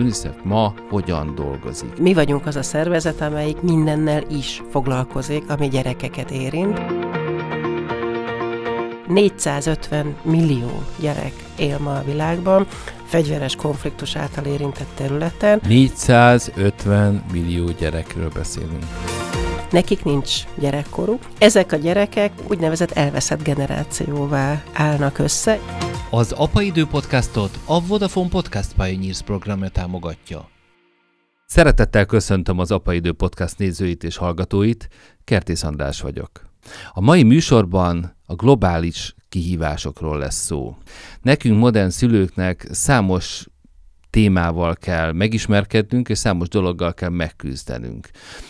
UNICEF ma hogyan dolgozik. Mi vagyunk az a szervezet, amelyik mindennel is foglalkozik, ami gyerekeket érint. 450 millió gyerek él ma a világban, fegyveres konfliktus által érintett területen. 450 millió gyerekről beszélünk. Nekik nincs gyerekkoruk. Ezek a gyerekek úgynevezett elveszett generációvá állnak össze. Az Apaidő Podcastot a Vodafone Podcast Pioneers programja támogatja. Szeretettel köszöntöm az Apaidő Podcast nézőit és hallgatóit, Kertész András vagyok. A mai műsorban a globális kihívásokról lesz szó. Nekünk modern szülőknek számos témával kell megismerkednünk, és számos dologgal kell megküzdenünk.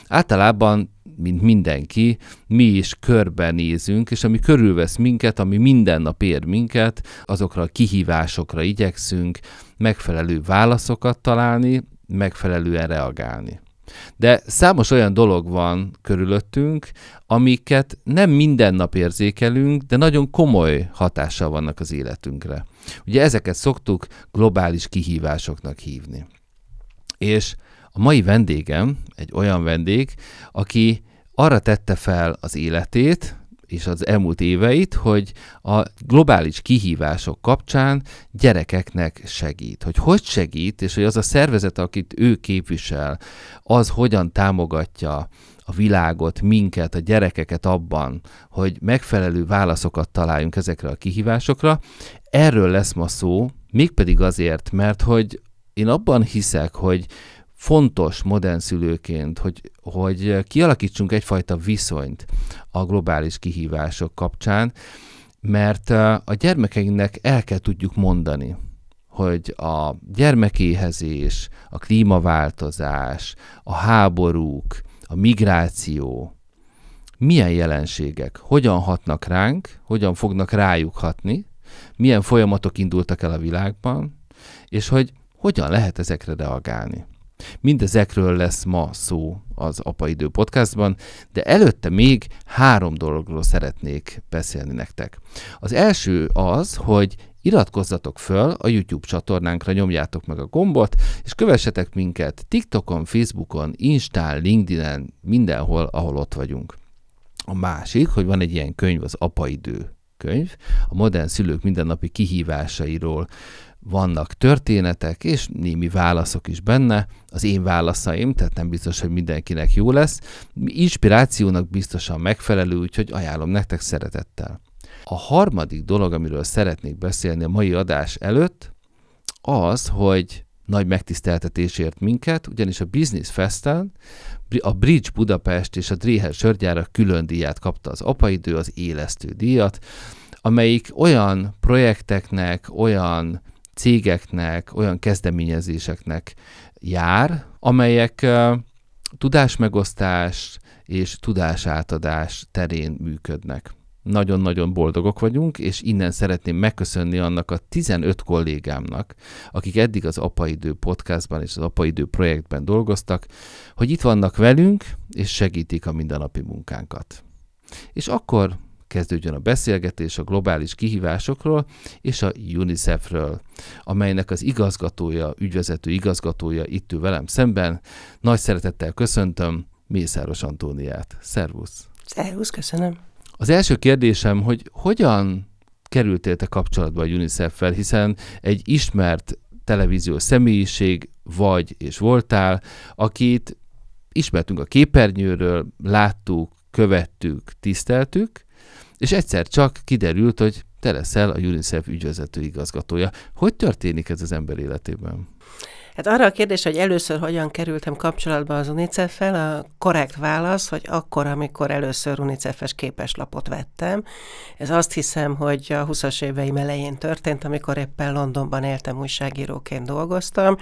Általában, mint mindenki, mi is körbenézünk, és ami körülvesz minket, ami minden nap ér minket, azokra a kihívásokra igyekszünk megfelelő válaszokat találni, megfelelően reagálni. De számos olyan dolog van körülöttünk, amiket nem minden nap érzékelünk, de nagyon komoly hatással vannak az életünkre. Ugye ezeket szoktuk globális kihívásoknak hívni. És a mai vendégem egy olyan vendég, aki arra tette fel az életét, és az elmúlt éveit, hogy a globális kihívások kapcsán gyerekeknek segít. Hogy hogy segít, és hogy az a szervezet, akit ő képvisel, az hogyan támogatja a világot, minket, a gyerekeket abban, hogy megfelelő válaszokat találjunk ezekre a kihívásokra. Erről lesz ma szó, mégpedig azért, mert hogy én abban hiszek, hogy fontos modern szülőként, hogy, hogy kialakítsunk egyfajta viszonyt a globális kihívások kapcsán, mert a gyermekeinknek el kell tudjuk mondani, hogy a gyermekéhezés, a klímaváltozás, a háborúk, a migráció, milyen jelenségek, hogyan hatnak ránk, hogyan fognak rájuk hatni, milyen folyamatok indultak el a világban, és hogy hogyan lehet ezekre reagálni. Mindezekről lesz ma szó az Apa Idő podcastban, de előtte még három dologról szeretnék beszélni nektek. Az első az, hogy iratkozzatok föl a YouTube csatornánkra, nyomjátok meg a gombot, és kövessetek minket TikTokon, Facebookon, Instán, LinkedIn-en, mindenhol, ahol ott vagyunk. A másik, hogy van egy ilyen könyv, az Apa Idő könyv, a modern szülők mindennapi kihívásairól vannak történetek, és némi válaszok is benne, az én válaszaim, tehát nem biztos, hogy mindenkinek jó lesz. Inspirációnak biztosan megfelelő, úgyhogy ajánlom nektek szeretettel. A harmadik dolog, amiről szeretnék beszélni a mai adás előtt, az, hogy nagy megtiszteltetésért minket, ugyanis a Business Festen a Bridge Budapest és a Dréher Sörgyára külön díját kapta az apaidő, az élesztő díjat, amelyik olyan projekteknek, olyan cégeknek, olyan kezdeményezéseknek jár, amelyek tudásmegosztás és tudásátadás terén működnek. Nagyon-nagyon boldogok vagyunk, és innen szeretném megköszönni annak a 15 kollégámnak, akik eddig az Apaidő podcastban és az Apaidő projektben dolgoztak, hogy itt vannak velünk, és segítik a mindennapi munkánkat. És akkor kezdődjön a beszélgetés a globális kihívásokról és a UNICEF-ről, amelynek az igazgatója, ügyvezető igazgatója itt ül velem szemben. Nagy szeretettel köszöntöm Mészáros Antóniát. Szervusz! Szervusz, köszönöm! Az első kérdésem, hogy hogyan kerültél te kapcsolatba a UNICEF-fel, hiszen egy ismert televíziós személyiség vagy és voltál, akit ismertünk a képernyőről, láttuk, követtük, tiszteltük, és egyszer csak kiderült, hogy te leszel a UNICEF ügyvezető igazgatója. Hogy történik ez az ember életében? Hát arra a kérdés, hogy először hogyan kerültem kapcsolatba az UNICEF-fel, a korrekt válasz, hogy akkor, amikor először UNICEF-es képeslapot vettem, ez azt hiszem, hogy a 20-as éveim elején történt, amikor éppen Londonban éltem, újságíróként dolgoztam,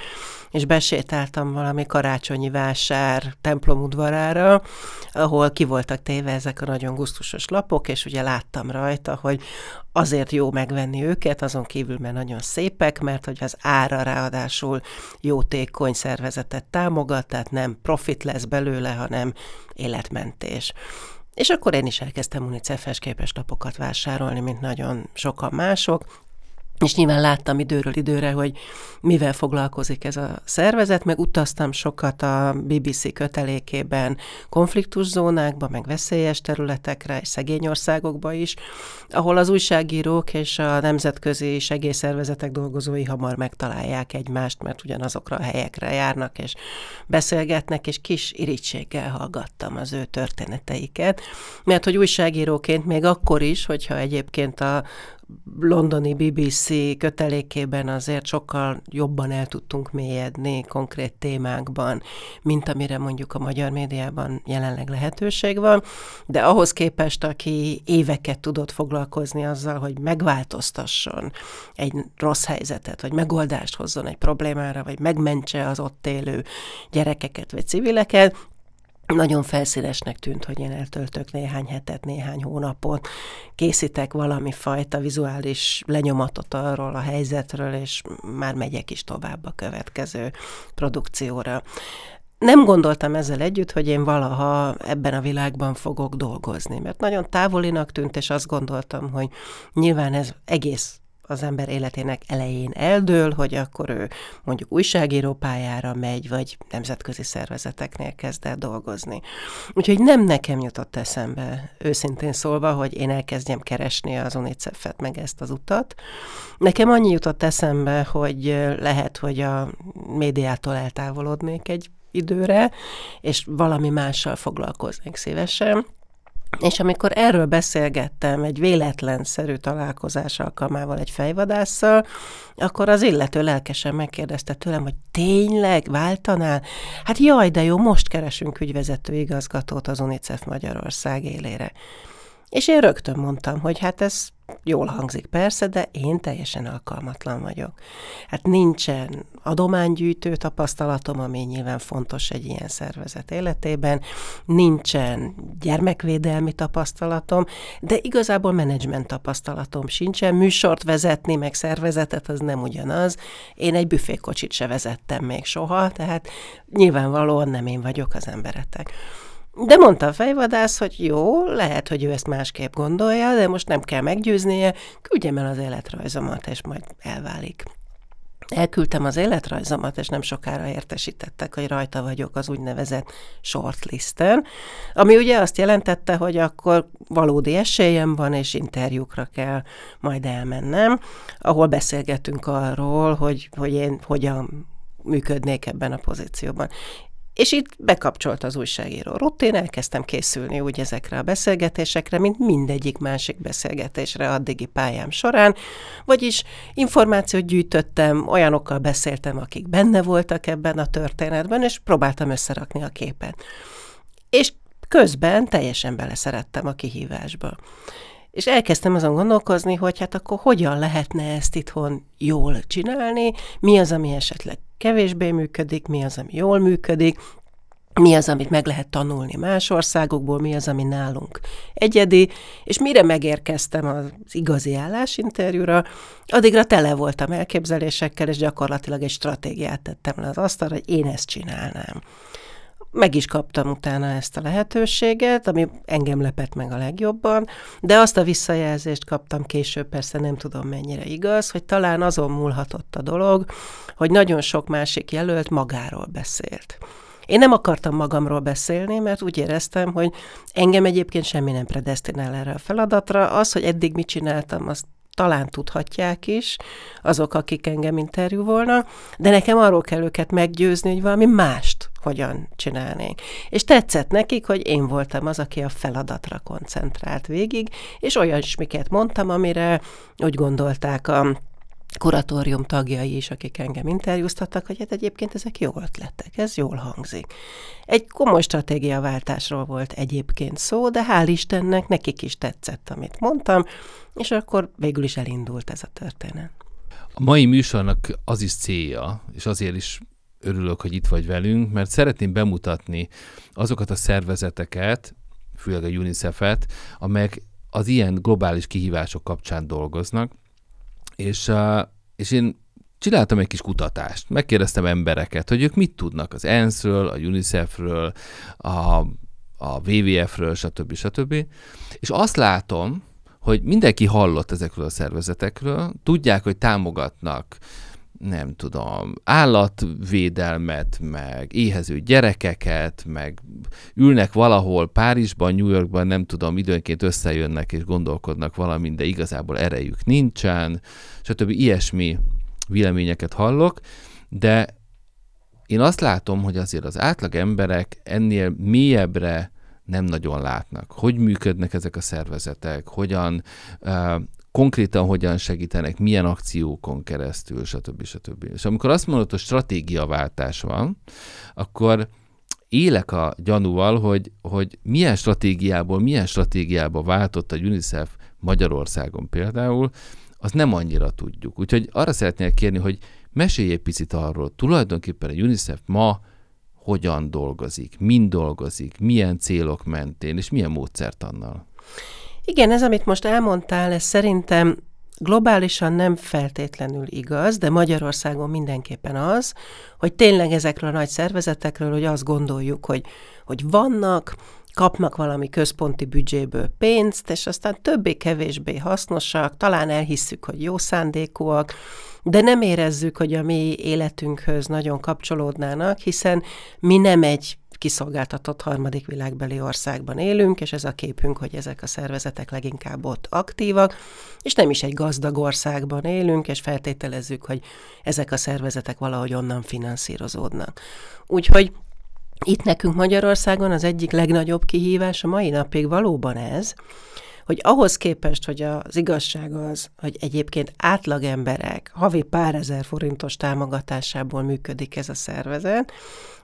és besétáltam valami karácsonyi vásár templomudvarára, ahol ki voltak téve ezek a nagyon gusztusos lapok, és ugye láttam rajta, hogy azért jó megvenni őket, azon kívül, mert nagyon szépek, mert hogy az ára ráadásul jótékony szervezetet támogat, tehát nem profit lesz belőle, hanem életmentés. És akkor én is elkezdtem unicef képes lapokat vásárolni, mint nagyon sokan mások, és nyilván láttam időről időre, hogy mivel foglalkozik ez a szervezet, meg utaztam sokat a BBC kötelékében konfliktuszónákba, meg veszélyes területekre, és szegény országokba is, ahol az újságírók és a nemzetközi segélyszervezetek dolgozói hamar megtalálják egymást, mert ugyanazokra a helyekre járnak, és beszélgetnek, és kis irítséggel hallgattam az ő történeteiket, mert hogy újságíróként még akkor is, hogyha egyébként a londoni BBC kötelékében azért sokkal jobban el tudtunk mélyedni konkrét témákban, mint amire mondjuk a magyar médiában jelenleg lehetőség van, de ahhoz képest, aki éveket tudott foglalkozni azzal, hogy megváltoztasson egy rossz helyzetet, vagy megoldást hozzon egy problémára, vagy megmentse az ott élő gyerekeket, vagy civileket, nagyon felszínesnek tűnt, hogy én eltöltök néhány hetet, néhány hónapot, készítek valami fajta vizuális lenyomatot arról a helyzetről, és már megyek is tovább a következő produkcióra. Nem gondoltam ezzel együtt, hogy én valaha ebben a világban fogok dolgozni, mert nagyon távolinak tűnt, és azt gondoltam, hogy nyilván ez egész az ember életének elején eldől, hogy akkor ő mondjuk újságíró pályára megy, vagy nemzetközi szervezeteknél kezd el dolgozni. Úgyhogy nem nekem jutott eszembe, őszintén szólva, hogy én elkezdjem keresni az UNICEF-et, meg ezt az utat. Nekem annyi jutott eszembe, hogy lehet, hogy a médiától eltávolodnék egy időre, és valami mással foglalkoznék szívesen. És amikor erről beszélgettem egy véletlenszerű találkozás alkalmával egy fejvadásszal, akkor az illető lelkesen megkérdezte tőlem, hogy tényleg váltanál? Hát jaj, de jó, most keresünk ügyvezető igazgatót az UNICEF Magyarország élére. És én rögtön mondtam, hogy hát ez jól hangzik persze, de én teljesen alkalmatlan vagyok. Hát nincsen adománygyűjtő tapasztalatom, ami nyilván fontos egy ilyen szervezet életében, nincsen gyermekvédelmi tapasztalatom, de igazából menedzsment tapasztalatom sincsen, műsort vezetni, meg szervezetet az nem ugyanaz. Én egy büfékocsit se vezettem még soha, tehát nyilvánvalóan nem én vagyok az emberetek. De mondta a fejvadász, hogy jó, lehet, hogy ő ezt másképp gondolja, de most nem kell meggyőznie, küldjem el az életrajzomat, és majd elválik. Elküldtem az életrajzomat, és nem sokára értesítettek, hogy rajta vagyok az úgynevezett shortlisten, ami ugye azt jelentette, hogy akkor valódi esélyem van, és interjúkra kell majd elmennem, ahol beszélgetünk arról, hogy, hogy én hogyan működnék ebben a pozícióban. És itt bekapcsolt az újságíró rutin, elkezdtem készülni úgy ezekre a beszélgetésekre, mint mindegyik másik beszélgetésre addigi pályám során, vagyis információt gyűjtöttem, olyanokkal beszéltem, akik benne voltak ebben a történetben, és próbáltam összerakni a képet. És közben teljesen beleszerettem a kihívásba. És elkezdtem azon gondolkozni, hogy hát akkor hogyan lehetne ezt itthon jól csinálni, mi az, ami esetleg kevésbé működik, mi az, ami jól működik, mi az, amit meg lehet tanulni más országokból, mi az, ami nálunk egyedi, és mire megérkeztem az igazi állásinterjúra, addigra tele voltam elképzelésekkel, és gyakorlatilag egy stratégiát tettem le az asztalra, hogy én ezt csinálnám meg is kaptam utána ezt a lehetőséget, ami engem lepett meg a legjobban, de azt a visszajelzést kaptam később, persze nem tudom mennyire igaz, hogy talán azon múlhatott a dolog, hogy nagyon sok másik jelölt magáról beszélt. Én nem akartam magamról beszélni, mert úgy éreztem, hogy engem egyébként semmi nem predestinál erre a feladatra. Az, hogy eddig mit csináltam, azt talán tudhatják is azok, akik engem interjúvolnak, de nekem arról kell őket meggyőzni, hogy valami más hogyan csinálnék. És tetszett nekik, hogy én voltam az, aki a feladatra koncentrált végig, és olyan miket mondtam, amire úgy gondolták a kuratórium tagjai is, akik engem interjúztattak, hogy hát egyébként ezek jó ötletek, ez jól hangzik. Egy komoly stratégiaváltásról volt egyébként szó, de hál' Istennek nekik is tetszett, amit mondtam, és akkor végül is elindult ez a történet. A mai műsornak az is célja, és azért is örülök, hogy itt vagy velünk, mert szeretném bemutatni azokat a szervezeteket, főleg a UNICEF-et, amelyek az ilyen globális kihívások kapcsán dolgoznak, és, és én csináltam egy kis kutatást, megkérdeztem embereket, hogy ők mit tudnak az ENSZ-ről, a UNICEF-ről, a, a WWF-ről, stb. stb. És azt látom, hogy mindenki hallott ezekről a szervezetekről, tudják, hogy támogatnak nem tudom, állatvédelmet, meg éhező gyerekeket, meg ülnek valahol Párizsban, New Yorkban, nem tudom, időnként összejönnek és gondolkodnak valamint, de igazából erejük nincsen, stb. ilyesmi véleményeket hallok, de én azt látom, hogy azért az átlag emberek ennél mélyebbre nem nagyon látnak. Hogy működnek ezek a szervezetek, hogyan konkrétan hogyan segítenek, milyen akciókon keresztül, stb. stb. És amikor azt mondod, hogy stratégiaváltás van, akkor élek a gyanúval, hogy, hogy milyen stratégiából, milyen stratégiába váltott a UNICEF Magyarországon például, az nem annyira tudjuk. Úgyhogy arra szeretnék kérni, hogy mesélj egy picit arról, tulajdonképpen a UNICEF ma hogyan dolgozik, mind dolgozik, milyen célok mentén, és milyen módszert annal. Igen, ez, amit most elmondtál, ez szerintem globálisan nem feltétlenül igaz, de Magyarországon mindenképpen az, hogy tényleg ezekről a nagy szervezetekről, hogy azt gondoljuk, hogy, hogy vannak, kapnak valami központi büdzséből pénzt, és aztán többé-kevésbé hasznosak, talán elhisszük, hogy jó szándékúak, de nem érezzük, hogy a mi életünkhöz nagyon kapcsolódnának, hiszen mi nem egy kiszolgáltatott harmadik világbeli országban élünk, és ez a képünk, hogy ezek a szervezetek leginkább ott aktívak, és nem is egy gazdag országban élünk, és feltételezzük, hogy ezek a szervezetek valahogy onnan finanszírozódnak. Úgyhogy itt nekünk Magyarországon az egyik legnagyobb kihívás a mai napig valóban ez, hogy ahhoz képest, hogy az igazság az, hogy egyébként átlagemberek havi pár ezer forintos támogatásából működik ez a szervezet,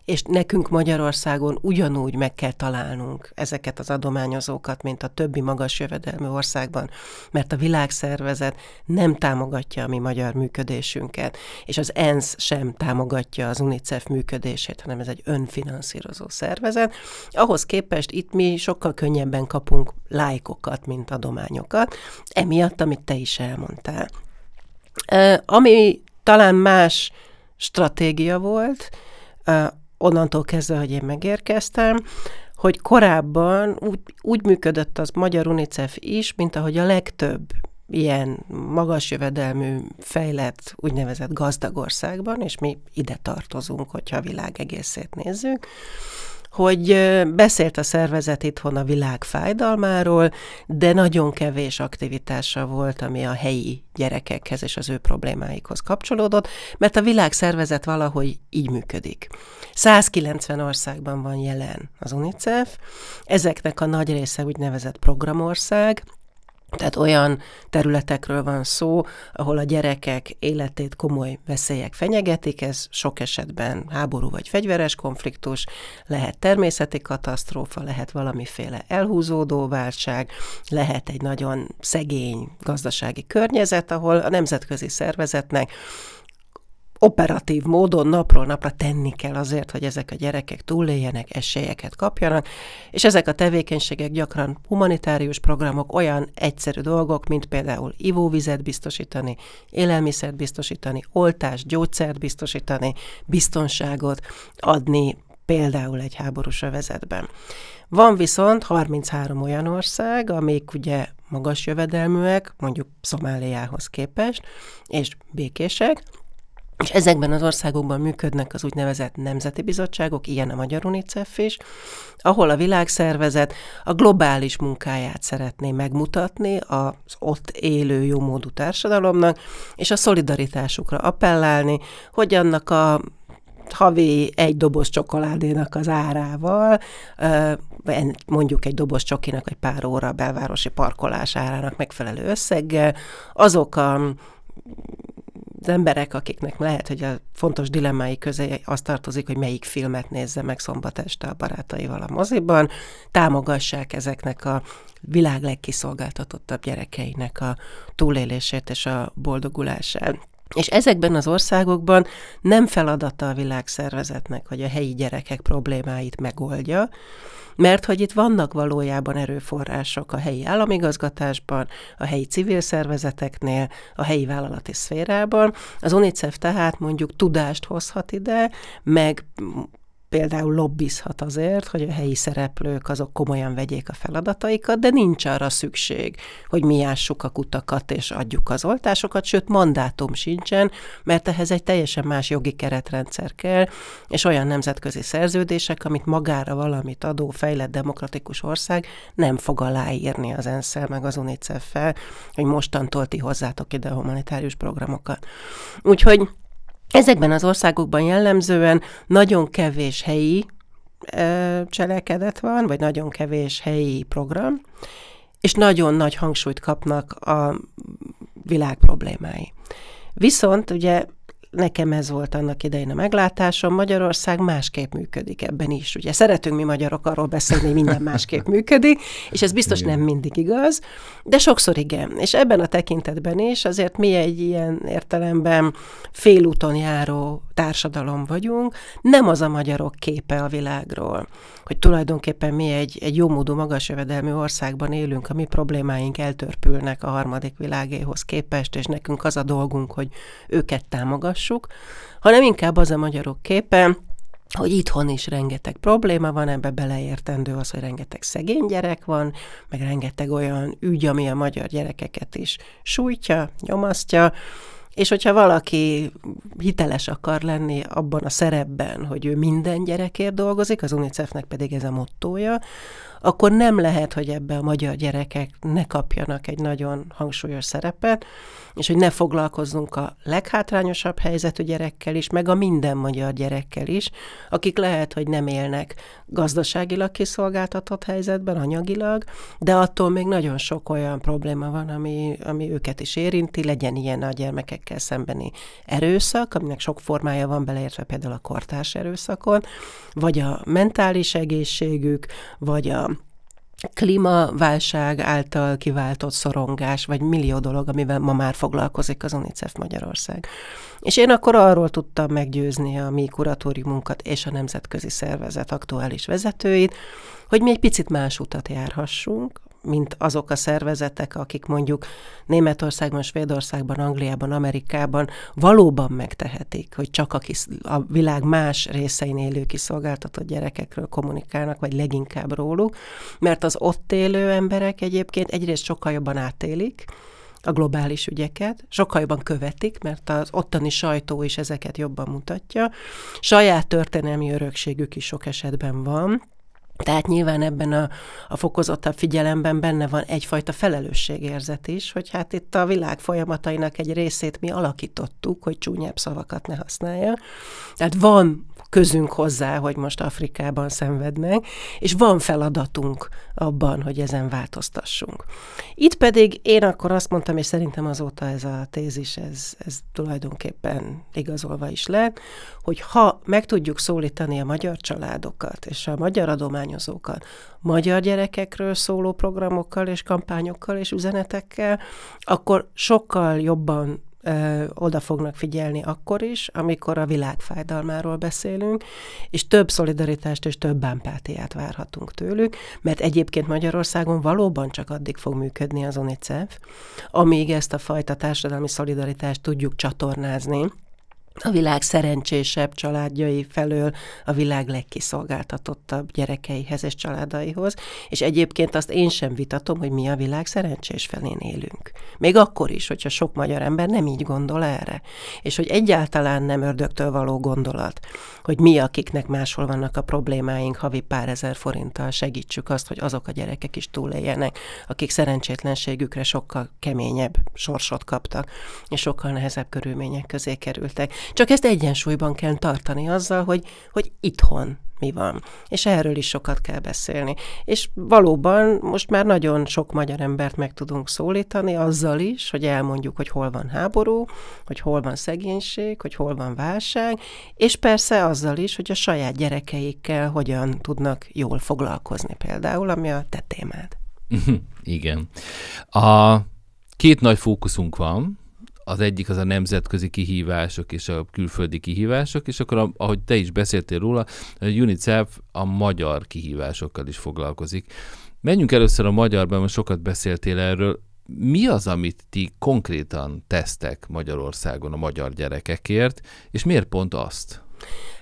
és nekünk Magyarországon ugyanúgy meg kell találnunk ezeket az adományozókat, mint a többi magas jövedelmű országban, mert a világszervezet nem támogatja a mi magyar működésünket, és az ENSZ sem támogatja az UNICEF működését, hanem ez egy önfinanszírozó szervezet. Ahhoz képest itt mi sokkal könnyebben kapunk lájkokat, mint adományokat, emiatt, amit te is elmondtál. Ami talán más stratégia volt, onnantól kezdve, hogy én megérkeztem, hogy korábban úgy, úgy működött az magyar UNICEF is, mint ahogy a legtöbb ilyen magas jövedelmű, fejlett, úgynevezett gazdag országban, és mi ide tartozunk, hogyha a világ egészét nézzük, hogy beszélt a szervezet itthon a világ fájdalmáról, de nagyon kevés aktivitása volt, ami a helyi gyerekekhez és az ő problémáikhoz kapcsolódott, mert a világszervezet valahogy így működik. 190 országban van jelen az UNICEF, ezeknek a nagy része úgynevezett programország, tehát olyan területekről van szó, ahol a gyerekek életét komoly veszélyek fenyegetik, ez sok esetben háború vagy fegyveres konfliktus, lehet természeti katasztrófa, lehet valamiféle elhúzódó válság, lehet egy nagyon szegény gazdasági környezet, ahol a nemzetközi szervezetnek operatív módon napról napra tenni kell azért, hogy ezek a gyerekek túléljenek, esélyeket kapjanak, és ezek a tevékenységek gyakran humanitárius programok, olyan egyszerű dolgok, mint például ivóvizet biztosítani, élelmiszert biztosítani, oltás, gyógyszert biztosítani, biztonságot adni, például egy háborús övezetben. Van viszont 33 olyan ország, amik ugye magas jövedelműek, mondjuk Szomáliához képest, és békések, és ezekben az országokban működnek az úgynevezett nemzeti bizottságok, ilyen a Magyar UNICEF is, ahol a világszervezet a globális munkáját szeretné megmutatni az ott élő jómódú társadalomnak, és a szolidaritásukra appellálni, hogy annak a havi egy doboz csokoládénak az árával, mondjuk egy doboz csokinak egy pár óra belvárosi parkolás árának megfelelő összeggel, azok a az emberek, akiknek lehet, hogy a fontos dilemmái közé az tartozik, hogy melyik filmet nézze meg szombat este a barátaival a moziban, támogassák ezeknek a világ legkiszolgáltatottabb gyerekeinek a túlélését és a boldogulását. És ezekben az országokban nem feladata a világszervezetnek, hogy a helyi gyerekek problémáit megoldja, mert hogy itt vannak valójában erőforrások a helyi államigazgatásban, a helyi civil szervezeteknél, a helyi vállalati szférában. Az UNICEF tehát mondjuk tudást hozhat ide, meg például lobbizhat azért, hogy a helyi szereplők azok komolyan vegyék a feladataikat, de nincs arra szükség, hogy mi ássuk a kutakat és adjuk az oltásokat, sőt mandátum sincsen, mert ehhez egy teljesen más jogi keretrendszer kell, és olyan nemzetközi szerződések, amit magára valamit adó fejlett demokratikus ország nem fog aláírni az ensz meg az UNICEF-fel, hogy mostantól ti hozzátok ide a humanitárius programokat. Úgyhogy Ezekben az országokban jellemzően nagyon kevés helyi ö, cselekedet van, vagy nagyon kevés helyi program, és nagyon nagy hangsúlyt kapnak a világ problémái. Viszont ugye nekem ez volt annak idején a meglátásom, Magyarország másképp működik ebben is. Ugye szeretünk mi magyarok arról beszélni, hogy minden másképp működik, és ez biztos igen. nem mindig igaz, de sokszor igen. És ebben a tekintetben is azért mi egy ilyen értelemben félúton járó társadalom vagyunk, nem az a magyarok képe a világról, hogy tulajdonképpen mi egy, egy jómódú magas jövedelmű országban élünk, a mi problémáink eltörpülnek a harmadik világéhoz képest, és nekünk az a dolgunk, hogy őket támogassuk, hanem inkább az a magyarok képe, hogy itthon is rengeteg probléma van, ebbe beleértendő az, hogy rengeteg szegény gyerek van, meg rengeteg olyan ügy, ami a magyar gyerekeket is sújtja, nyomasztja, és hogyha valaki hiteles akar lenni abban a szerepben, hogy ő minden gyerekért dolgozik, az UNICEF-nek pedig ez a mottója, akkor nem lehet, hogy ebbe a magyar gyerekek ne kapjanak egy nagyon hangsúlyos szerepet, és hogy ne foglalkozzunk a leghátrányosabb helyzetű gyerekkel is, meg a minden magyar gyerekkel is, akik lehet, hogy nem élnek gazdaságilag kiszolgáltatott helyzetben, anyagilag, de attól még nagyon sok olyan probléma van, ami, ami őket is érinti, legyen ilyen a gyermekekkel szembeni erőszak, aminek sok formája van beleértve például a kortárs erőszakon, vagy a mentális egészségük, vagy a klímaválság által kiváltott szorongás, vagy millió dolog, amivel ma már foglalkozik az UNICEF Magyarország. És én akkor arról tudtam meggyőzni a mi kuratóriumunkat és a nemzetközi szervezet aktuális vezetőit, hogy mi egy picit más utat járhassunk, mint azok a szervezetek, akik mondjuk Németországban, Svédországban, Angliában, Amerikában valóban megtehetik, hogy csak a, kis, a világ más részein élő kiszolgáltatott gyerekekről kommunikálnak, vagy leginkább róluk, mert az ott élő emberek egyébként egyrészt sokkal jobban átélik, a globális ügyeket, sokkal jobban követik, mert az ottani sajtó is ezeket jobban mutatja. Saját történelmi örökségük is sok esetben van, tehát nyilván ebben a, a fokozottabb figyelemben benne van egyfajta felelősségérzet is, hogy hát itt a világ folyamatainak egy részét mi alakítottuk, hogy csúnyább szavakat ne használja. Tehát van közünk hozzá, hogy most Afrikában szenvednek, és van feladatunk abban, hogy ezen változtassunk. Itt pedig én akkor azt mondtam, és szerintem azóta ez a tézis, ez, ez tulajdonképpen igazolva is lett, hogy ha meg tudjuk szólítani a magyar családokat, és a magyar adomány kampányozókat. Magyar gyerekekről szóló programokkal és kampányokkal és üzenetekkel, akkor sokkal jobban ö, oda fognak figyelni akkor is, amikor a világ fájdalmáról beszélünk, és több szolidaritást és több empátiát várhatunk tőlük, mert egyébként Magyarországon valóban csak addig fog működni az UNICEF, amíg ezt a fajta társadalmi szolidaritást tudjuk csatornázni, a világ szerencsésebb családjai felől a világ legkiszolgáltatottabb gyerekeihez és családaihoz, és egyébként azt én sem vitatom, hogy mi a világ szerencsés felén élünk. Még akkor is, hogyha sok magyar ember nem így gondol erre, és hogy egyáltalán nem ördögtől való gondolat, hogy mi, akiknek máshol vannak a problémáink, havi pár ezer forinttal segítsük azt, hogy azok a gyerekek is túléljenek, akik szerencsétlenségükre sokkal keményebb sorsot kaptak, és sokkal nehezebb körülmények közé kerültek. Csak ezt egyensúlyban kell tartani azzal, hogy, hogy itthon mi van. És erről is sokat kell beszélni. És valóban most már nagyon sok magyar embert meg tudunk szólítani azzal is, hogy elmondjuk, hogy hol van háború, hogy hol van szegénység, hogy hol van válság, és persze azzal is, hogy a saját gyerekeikkel hogyan tudnak jól foglalkozni például, ami a te témád. Igen. A két nagy fókuszunk van, az egyik az a nemzetközi kihívások és a külföldi kihívások, és akkor ahogy te is beszéltél róla, a UNICEF a magyar kihívásokkal is foglalkozik. Menjünk először a magyarban, mert sokat beszéltél erről. Mi az, amit ti konkrétan tesztek Magyarországon a magyar gyerekekért, és miért pont azt?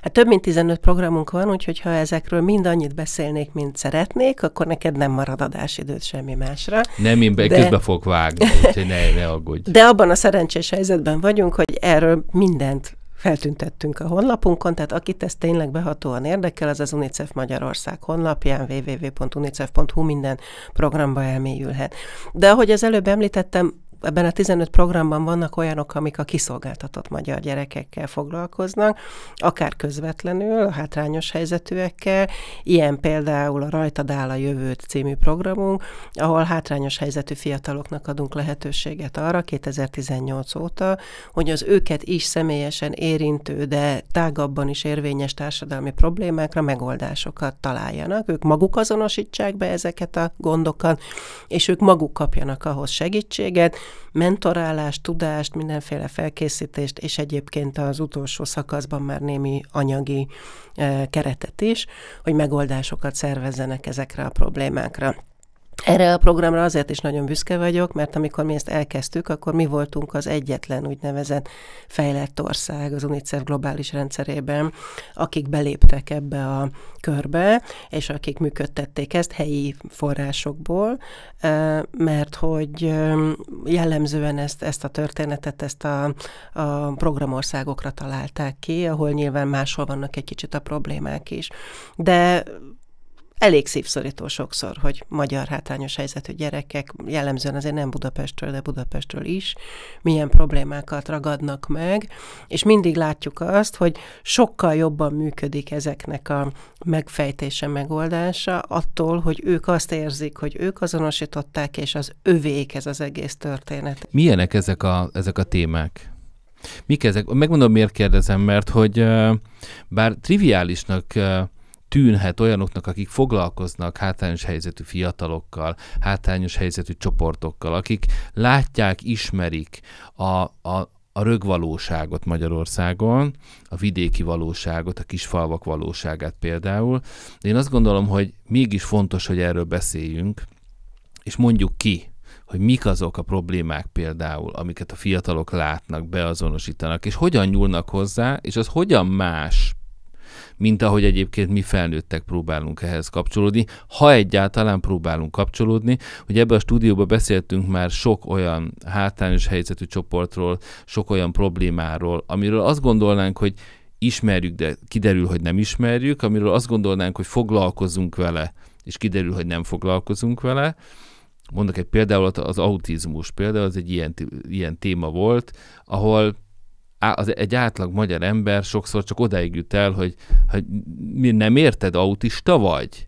Hát több mint 15 programunk van, úgyhogy ha ezekről mind annyit beszélnék, mint szeretnék, akkor neked nem marad adásidőt semmi másra. Nem, én be, de... közbe fogok vágni, úgyhogy ne, ne aggódj. De abban a szerencsés helyzetben vagyunk, hogy erről mindent feltüntettünk a honlapunkon, tehát akit ez tényleg behatóan érdekel, az az UNICEF Magyarország honlapján www.unicef.hu minden programba elmélyülhet. De ahogy az előbb említettem, ebben a 15 programban vannak olyanok, amik a kiszolgáltatott magyar gyerekekkel foglalkoznak, akár közvetlenül, a hátrányos helyzetűekkel, ilyen például a Rajtad áll a jövőt című programunk, ahol hátrányos helyzetű fiataloknak adunk lehetőséget arra 2018 óta, hogy az őket is személyesen érintő, de tágabban is érvényes társadalmi problémákra megoldásokat találjanak. Ők maguk azonosítsák be ezeket a gondokat, és ők maguk kapjanak ahhoz segítséget, mentorálást, tudást, mindenféle felkészítést, és egyébként az utolsó szakaszban már némi anyagi eh, keretet is, hogy megoldásokat szervezzenek ezekre a problémákra. Erre a programra azért is nagyon büszke vagyok, mert amikor mi ezt elkezdtük, akkor mi voltunk az egyetlen úgynevezett fejlett ország az UNICEF globális rendszerében, akik beléptek ebbe a körbe, és akik működtették ezt helyi forrásokból, mert hogy jellemzően ezt, ezt a történetet, ezt a, a programországokra találták ki, ahol nyilván máshol vannak egy kicsit a problémák is. De elég szívszorító sokszor, hogy magyar hátrányos helyzetű gyerekek, jellemzően azért nem Budapestről, de Budapestről is, milyen problémákat ragadnak meg, és mindig látjuk azt, hogy sokkal jobban működik ezeknek a megfejtése, megoldása attól, hogy ők azt érzik, hogy ők azonosították, és az övék ez az egész történet. Milyenek ezek a, ezek a témák? Mik ezek? Megmondom, miért kérdezem, mert hogy bár triviálisnak tűnhet olyanoknak, akik foglalkoznak hátrányos helyzetű fiatalokkal, hátrányos helyzetű csoportokkal, akik látják, ismerik a, a, a rögvalóságot Magyarországon, a vidéki valóságot, a kisfalvak valóságát például. De én azt gondolom, hogy mégis fontos, hogy erről beszéljünk, és mondjuk ki, hogy mik azok a problémák például, amiket a fiatalok látnak, beazonosítanak, és hogyan nyúlnak hozzá, és az hogyan más mint ahogy egyébként mi felnőttek próbálunk ehhez kapcsolódni, ha egyáltalán próbálunk kapcsolódni. Ugye ebbe a stúdióba beszéltünk már sok olyan hátrányos helyzetű csoportról, sok olyan problémáról, amiről azt gondolnánk, hogy ismerjük, de kiderül, hogy nem ismerjük, amiről azt gondolnánk, hogy foglalkozunk vele, és kiderül, hogy nem foglalkozunk vele. Mondok egy például az autizmus például, az egy ilyen, ilyen téma volt, ahol az egy átlag magyar ember sokszor csak odáig jut el, hogy, hogy mi nem érted, autista vagy?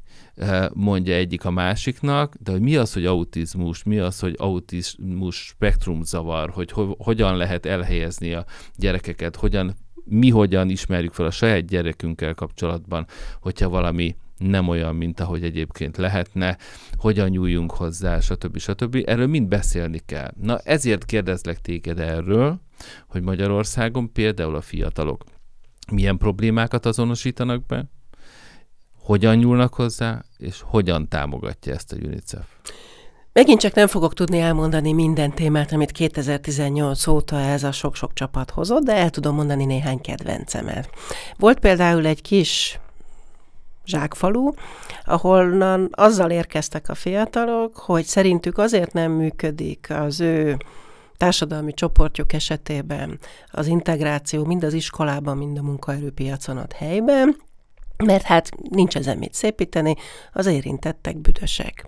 mondja egyik a másiknak, de hogy mi az, hogy autizmus, mi az, hogy autizmus zavar, hogy ho- hogyan lehet elhelyezni a gyerekeket, hogyan, mi hogyan ismerjük fel a saját gyerekünkkel kapcsolatban, hogyha valami nem olyan, mint ahogy egyébként lehetne, hogyan nyúljunk hozzá, stb. stb. Erről mind beszélni kell. Na ezért kérdezlek téged erről, hogy Magyarországon például a fiatalok milyen problémákat azonosítanak be, hogyan nyúlnak hozzá, és hogyan támogatja ezt a UNICEF. Megint csak nem fogok tudni elmondani minden témát, amit 2018 óta ez a sok-sok csapat hozott, de el tudom mondani néhány kedvencemet. Volt például egy kis zsákfalú, ahonnan azzal érkeztek a fiatalok, hogy szerintük azért nem működik az ő társadalmi csoportjuk esetében az integráció mind az iskolában, mind a munkaerőpiacon ad helyben, mert hát nincs ezen mit szépíteni, az érintettek büdösek.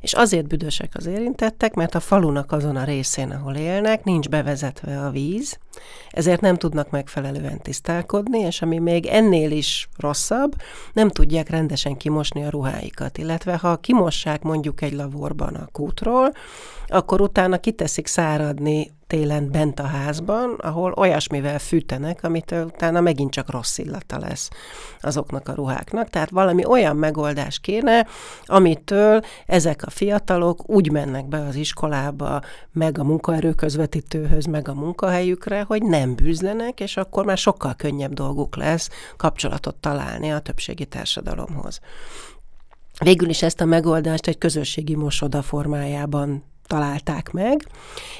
És azért büdösek az érintettek, mert a falunak azon a részén, ahol élnek, nincs bevezetve a víz, ezért nem tudnak megfelelően tisztálkodni, és ami még ennél is rosszabb, nem tudják rendesen kimosni a ruháikat, illetve ha kimossák mondjuk egy lavorban a kútról, akkor utána kiteszik száradni télen bent a házban, ahol olyasmivel fűtenek, amit utána megint csak rossz illata lesz azoknak a ruháknak. Tehát valami olyan megoldás kéne, amitől ezek a fiatalok úgy mennek be az iskolába, meg a munkaerőközvetítőhöz, meg a munkahelyükre, hogy nem bűzlenek, és akkor már sokkal könnyebb dolguk lesz kapcsolatot találni a többségi társadalomhoz. Végül is ezt a megoldást egy közösségi mosoda formájában találták meg,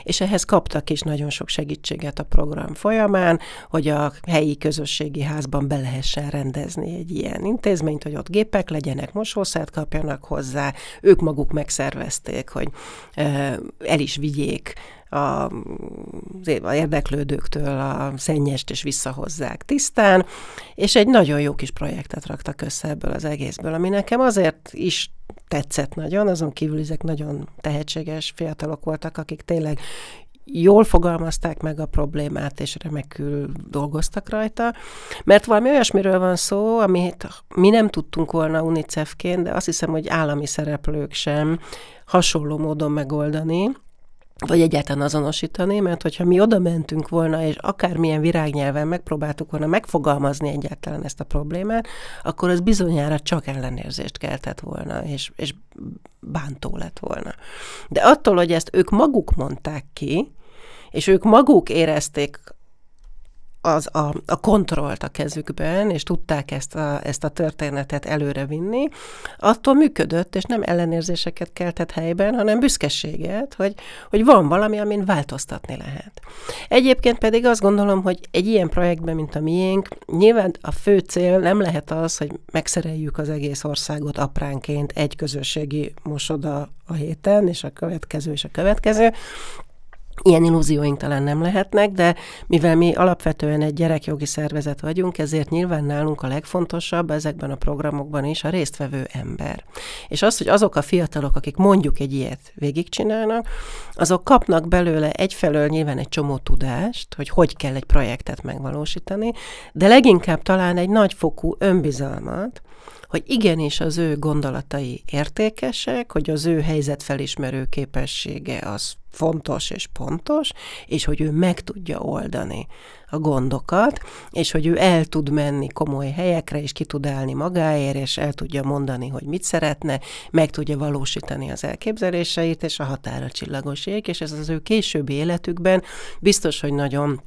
és ehhez kaptak is nagyon sok segítséget a program folyamán, hogy a helyi közösségi házban be lehessen rendezni egy ilyen intézményt, hogy ott gépek legyenek, mosószert kapjanak hozzá, ők maguk megszervezték, hogy el is vigyék a, a érdeklődőktől a szennyest is visszahozzák tisztán, és egy nagyon jó kis projektet raktak össze ebből az egészből, ami nekem azért is tetszett nagyon, azon kívül ezek nagyon tehetséges fiatalok voltak, akik tényleg jól fogalmazták meg a problémát, és remekül dolgoztak rajta, mert valami olyasmiről van szó, amit mi nem tudtunk volna UNICEF-ként, de azt hiszem, hogy állami szereplők sem hasonló módon megoldani, vagy egyáltalán azonosítani, mert hogyha mi oda mentünk volna, és akármilyen virágnyelven megpróbáltuk volna megfogalmazni egyáltalán ezt a problémát, akkor az bizonyára csak ellenérzést keltett volna, és, és bántó lett volna. De attól, hogy ezt ők maguk mondták ki, és ők maguk érezték az a, a kontrollt a kezükben, és tudták ezt a, ezt a történetet előrevinni, attól működött, és nem ellenérzéseket keltett helyben, hanem büszkeséget, hogy, hogy van valami, amin változtatni lehet. Egyébként pedig azt gondolom, hogy egy ilyen projektben, mint a miénk, nyilván a fő cél nem lehet az, hogy megszereljük az egész országot apránként egy közösségi mosoda a héten, és a következő, és a következő, Ilyen illúzióink talán nem lehetnek, de mivel mi alapvetően egy gyerekjogi szervezet vagyunk, ezért nyilván nálunk a legfontosabb ezekben a programokban is a résztvevő ember. És az, hogy azok a fiatalok, akik mondjuk egy ilyet végigcsinálnak, azok kapnak belőle egyfelől nyilván egy csomó tudást, hogy hogy kell egy projektet megvalósítani, de leginkább talán egy nagyfokú önbizalmat, hogy igenis az ő gondolatai értékesek, hogy az ő helyzetfelismerő képessége az fontos és pontos, és hogy ő meg tudja oldani a gondokat, és hogy ő el tud menni komoly helyekre, és ki tud állni magáért, és el tudja mondani, hogy mit szeretne, meg tudja valósítani az elképzeléseit, és a határa csillagos ég, és ez az ő későbbi életükben biztos, hogy nagyon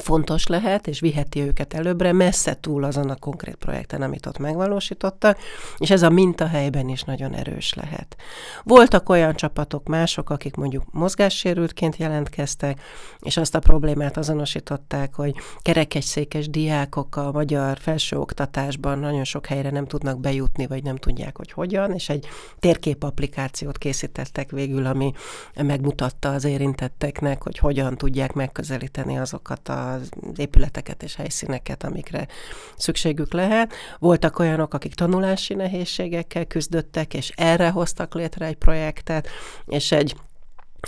fontos lehet, és viheti őket előbbre, messze túl azon a konkrét projekten, amit ott megvalósítottak, és ez a mintahelyben is nagyon erős lehet. Voltak olyan csapatok mások, akik mondjuk mozgássérültként jelentkeztek, és azt a problémát azonosították, hogy kerekegyszékes diákok a magyar felsőoktatásban nagyon sok helyre nem tudnak bejutni, vagy nem tudják, hogy hogyan, és egy térkép applikációt készítettek végül, ami megmutatta az érintetteknek, hogy hogyan tudják megközelíteni azokat a az épületeket és helyszíneket, amikre szükségük lehet. Voltak olyanok, akik tanulási nehézségekkel küzdöttek, és erre hoztak létre egy projektet, és egy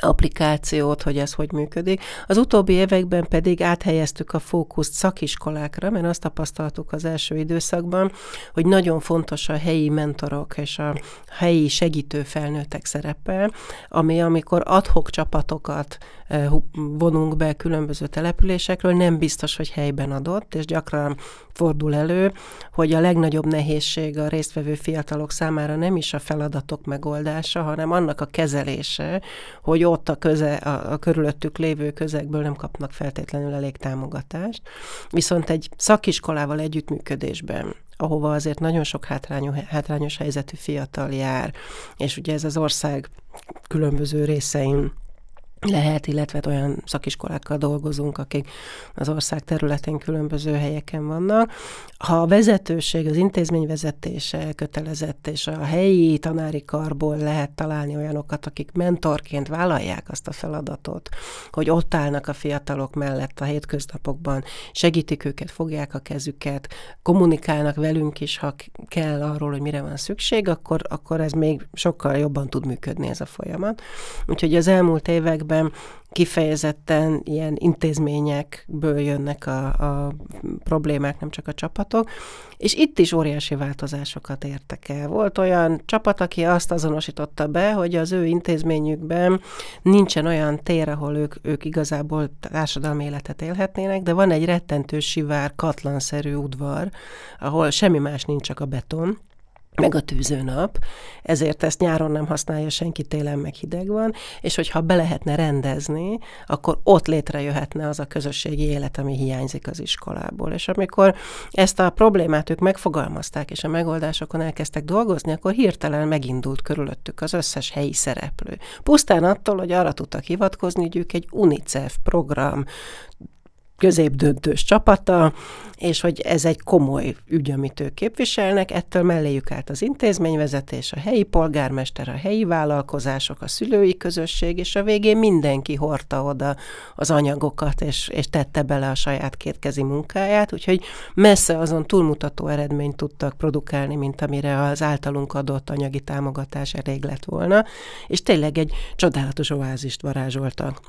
applikációt, hogy ez hogy működik. Az utóbbi években pedig áthelyeztük a fókuszt szakiskolákra, mert azt tapasztaltuk az első időszakban, hogy nagyon fontos a helyi mentorok és a helyi segítő felnőttek szerepe, ami amikor adhok csapatokat vonunk be különböző településekről, nem biztos, hogy helyben adott, és gyakran fordul elő, hogy a legnagyobb nehézség a résztvevő fiatalok számára nem is a feladatok megoldása, hanem annak a kezelése, hogy ott a, köze, a, a körülöttük lévő közegből nem kapnak feltétlenül elég támogatást. Viszont egy szakiskolával együttműködésben ahova azért nagyon sok hátrányos, hátrányos helyzetű fiatal jár, és ugye ez az ország különböző részein lehet, illetve hát olyan szakiskolákkal dolgozunk, akik az ország területén különböző helyeken vannak. Ha a vezetőség, az intézmény vezetése kötelezett és a helyi tanári karból lehet találni olyanokat, akik mentorként vállalják azt a feladatot, hogy ott állnak a fiatalok mellett a hétköznapokban, segítik őket, fogják a kezüket, kommunikálnak velünk is, ha kell arról, hogy mire van szükség, akkor, akkor ez még sokkal jobban tud működni ez a folyamat. Úgyhogy az elmúlt évek években kifejezetten ilyen intézményekből jönnek a, a problémák, nem csak a csapatok, és itt is óriási változásokat értek el. Volt olyan csapat, aki azt azonosította be, hogy az ő intézményükben nincsen olyan tér, ahol ők, ők igazából társadalmi életet élhetnének, de van egy rettentő sivár, katlanszerű udvar, ahol semmi más nincs, csak a beton, meg a tűző nap, ezért ezt nyáron nem használja senki, télen meg hideg van, és hogyha be lehetne rendezni, akkor ott létrejöhetne az a közösségi élet, ami hiányzik az iskolából. És amikor ezt a problémát ők megfogalmazták, és a megoldásokon elkezdtek dolgozni, akkor hirtelen megindult körülöttük az összes helyi szereplő. Pusztán attól, hogy arra tudtak hivatkozni, hogy ők egy UNICEF program középdöntős csapata, és hogy ez egy komoly ügy, amit ők képviselnek, ettől melléjük állt az intézményvezetés, a helyi polgármester, a helyi vállalkozások, a szülői közösség, és a végén mindenki hordta oda az anyagokat, és, és tette bele a saját kétkezi munkáját, úgyhogy messze azon túlmutató eredményt tudtak produkálni, mint amire az általunk adott anyagi támogatás elég lett volna, és tényleg egy csodálatos oázist varázsoltak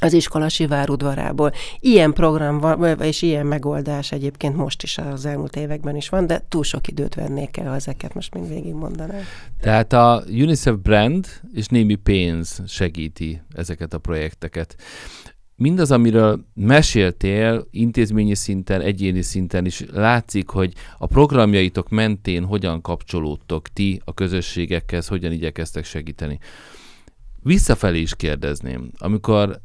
az iskolasi udvarából, Ilyen program van, és ilyen megoldás egyébként most is az elmúlt években is van, de túl sok időt vennék el, ha ezeket most mind végigmondanám. Tehát a UNICEF brand és némi pénz segíti ezeket a projekteket. Mindaz, amiről meséltél, intézményi szinten, egyéni szinten is látszik, hogy a programjaitok mentén hogyan kapcsolódtok ti a közösségekhez, hogyan igyekeztek segíteni. Visszafelé is kérdezném, amikor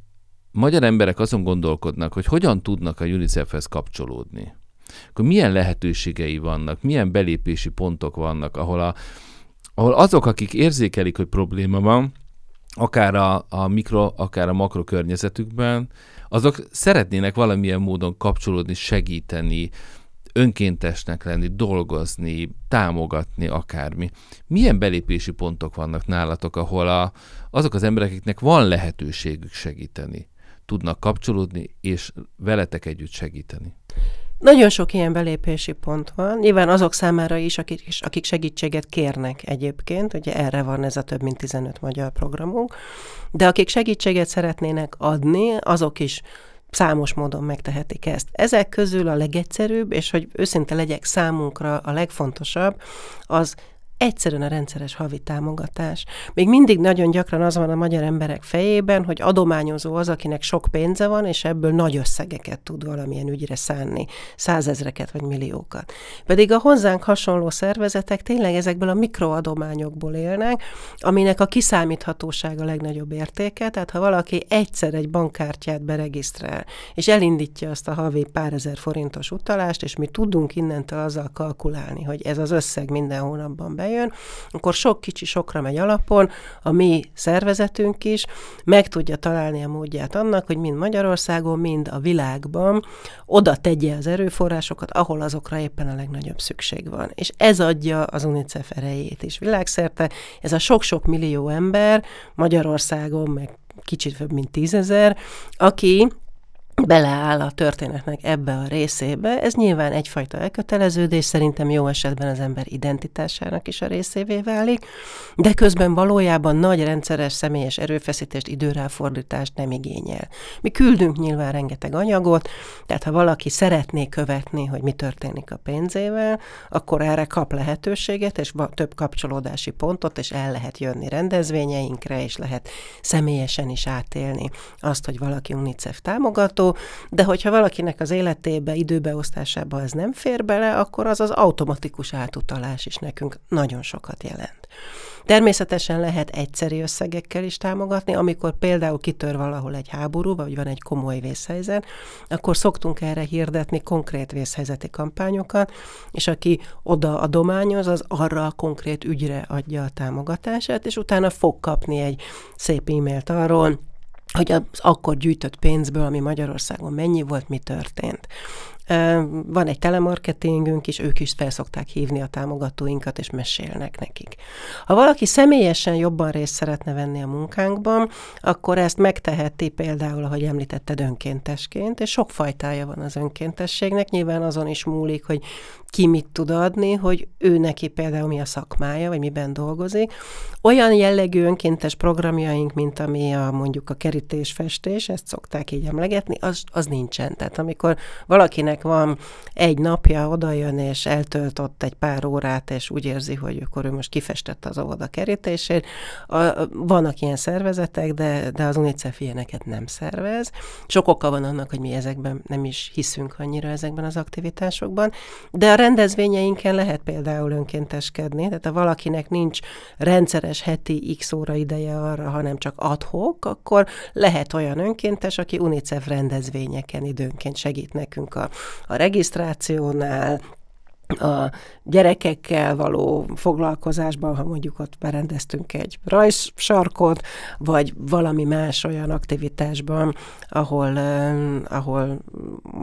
magyar emberek azon gondolkodnak, hogy hogyan tudnak a UNICEF-hez kapcsolódni. Akkor milyen lehetőségei vannak, milyen belépési pontok vannak, ahol, a, ahol azok, akik érzékelik, hogy probléma van, akár a, a mikro, akár a makro környezetükben, azok szeretnének valamilyen módon kapcsolódni, segíteni, önkéntesnek lenni, dolgozni, támogatni, akármi. Milyen belépési pontok vannak nálatok, ahol a, azok az embereknek van lehetőségük segíteni? tudnak kapcsolódni, és veletek együtt segíteni? Nagyon sok ilyen belépési pont van, nyilván azok számára is, akik, akik segítséget kérnek egyébként, ugye erre van ez a több mint 15 magyar programunk, de akik segítséget szeretnének adni, azok is számos módon megtehetik ezt. Ezek közül a legegyszerűbb, és hogy őszinte legyek számunkra a legfontosabb, az egyszerűen a rendszeres havi támogatás. Még mindig nagyon gyakran az van a magyar emberek fejében, hogy adományozó az, akinek sok pénze van, és ebből nagy összegeket tud valamilyen ügyre szánni, százezreket vagy milliókat. Pedig a hozzánk hasonló szervezetek tényleg ezekből a mikroadományokból élnek, aminek a kiszámíthatósága a legnagyobb értéke, tehát ha valaki egyszer egy bankkártyát beregisztrál, és elindítja azt a havi pár ezer forintos utalást, és mi tudunk innentől azzal kalkulálni, hogy ez az összeg minden hónapban bejön, jön, akkor sok kicsi sokra megy alapon, a mi szervezetünk is meg tudja találni a módját annak, hogy mind Magyarországon, mind a világban oda tegye az erőforrásokat, ahol azokra éppen a legnagyobb szükség van. És ez adja az UNICEF erejét is világszerte. Ez a sok-sok millió ember Magyarországon, meg kicsit több mint tízezer, aki beleáll a történetnek ebbe a részébe, ez nyilván egyfajta elköteleződés, szerintem jó esetben az ember identitásának is a részévé válik, de közben valójában nagy rendszeres személyes erőfeszítést, időráfordítást nem igényel. Mi küldünk nyilván rengeteg anyagot, tehát ha valaki szeretné követni, hogy mi történik a pénzével, akkor erre kap lehetőséget, és több kapcsolódási pontot, és el lehet jönni rendezvényeinkre, és lehet személyesen is átélni azt, hogy valaki UNICEF támogató, de hogyha valakinek az életébe, időbeosztásába ez nem fér bele, akkor az az automatikus átutalás is nekünk nagyon sokat jelent. Természetesen lehet egyszeri összegekkel is támogatni, amikor például kitör valahol egy háború, vagy van egy komoly vészhelyzet, akkor szoktunk erre hirdetni konkrét vészhelyzeti kampányokat, és aki oda adományoz, az arra a konkrét ügyre adja a támogatását, és utána fog kapni egy szép e-mailt arról, hogy az akkor gyűjtött pénzből, ami Magyarországon mennyi volt, mi történt. Van egy telemarketingünk is, ők is felszokták hívni a támogatóinkat, és mesélnek nekik. Ha valaki személyesen jobban részt szeretne venni a munkánkban, akkor ezt megteheti például, ahogy említetted, önkéntesként, és sok fajtája van az önkéntességnek, nyilván azon is múlik, hogy ki mit tud adni, hogy ő neki például mi a szakmája, vagy miben dolgozik. Olyan jellegű önkéntes programjaink, mint ami a mondjuk a kerítésfestés, ezt szokták így emlegetni, az, az nincsen. Tehát amikor valakinek van egy napja, odajön és eltöltött egy pár órát, és úgy érzi, hogy akkor ő most kifestette az óvoda kerítését, a, vannak ilyen szervezetek, de, de az UNICEF ilyeneket nem szervez. Sok oka van annak, hogy mi ezekben nem is hiszünk annyira ezekben az aktivitásokban, de a rendezvényeinken lehet például önkénteskedni, tehát ha valakinek nincs rendszeres heti x óra ideje arra, hanem csak adhok, akkor lehet olyan önkéntes, aki UNICEF rendezvényeken időnként segít nekünk a, a regisztrációnál, a gyerekekkel való foglalkozásban, ha mondjuk ott berendeztünk egy rajzsarkot, vagy valami más olyan aktivitásban, ahol, eh, ahol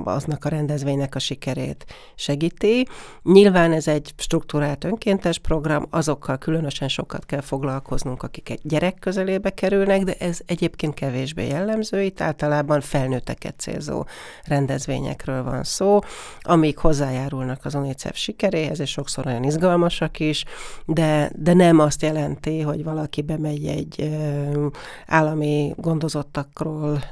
aznak a rendezvénynek a sikerét segíti. Nyilván ez egy struktúrált önkéntes program, azokkal különösen sokat kell foglalkoznunk, akik egy gyerek közelébe kerülnek, de ez egyébként kevésbé jellemző, itt általában felnőtteket célzó rendezvényekről van szó, amik hozzájárulnak az UNICEF sikeréhez, és sokszor olyan izgalmasak is, de, de nem azt jelenti, hogy valaki bemegy egy állami gondozottakról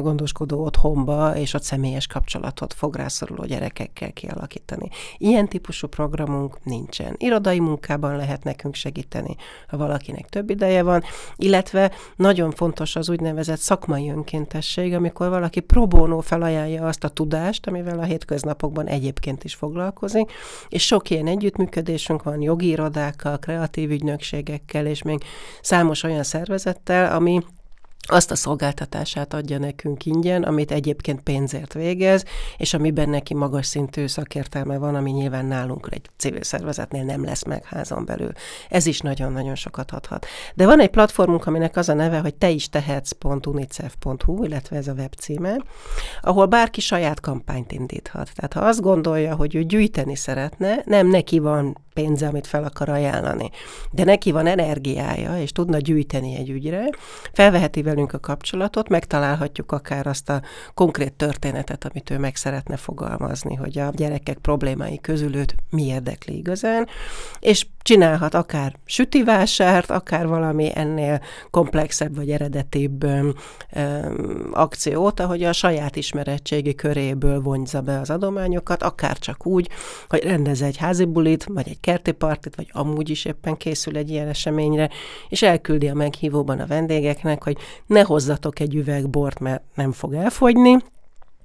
gondoskodó otthonba, és ott személyes kapcsolatot fog rászoruló gyerekekkel kialakítani. Ilyen típusú programunk nincsen. Irodai munkában lehet nekünk segíteni, ha valakinek több ideje van, illetve nagyon fontos az úgynevezett szakmai önkéntesség, amikor valaki pro felajánlja azt a tudást, amivel a hétköznapokban egyébként is foglalkozik, és sok ilyen együttműködésünk van jogi irodákkal, kreatív ügynökségekkel, és még számos olyan szervezettel, ami azt a szolgáltatását adja nekünk ingyen, amit egyébként pénzért végez, és amiben neki magas szintű szakértelme van, ami nyilván nálunk egy civil szervezetnél nem lesz meg házon belül. Ez is nagyon-nagyon sokat adhat. De van egy platformunk, aminek az a neve, hogy te is tehetsz.unicef.hu, illetve ez a webcíme, ahol bárki saját kampányt indíthat. Tehát ha azt gondolja, hogy ő gyűjteni szeretne, nem neki van pénze, amit fel akar ajánlani. De neki van energiája, és tudna gyűjteni egy ügyre, felveheti velünk a kapcsolatot, megtalálhatjuk akár azt a konkrét történetet, amit ő meg szeretne fogalmazni, hogy a gyerekek problémái közül őt mi érdekli igazán, és csinálhat akár sütivásárt, akár valami ennél komplexebb vagy eredetibb öm, akciót, ahogy a saját ismerettségi köréből vonza be az adományokat, akár csak úgy, hogy rendez egy házi bulit, vagy egy kerti partit, vagy amúgy is éppen készül egy ilyen eseményre, és elküldi a meghívóban a vendégeknek, hogy ne hozzatok egy üveg bort, mert nem fog elfogyni,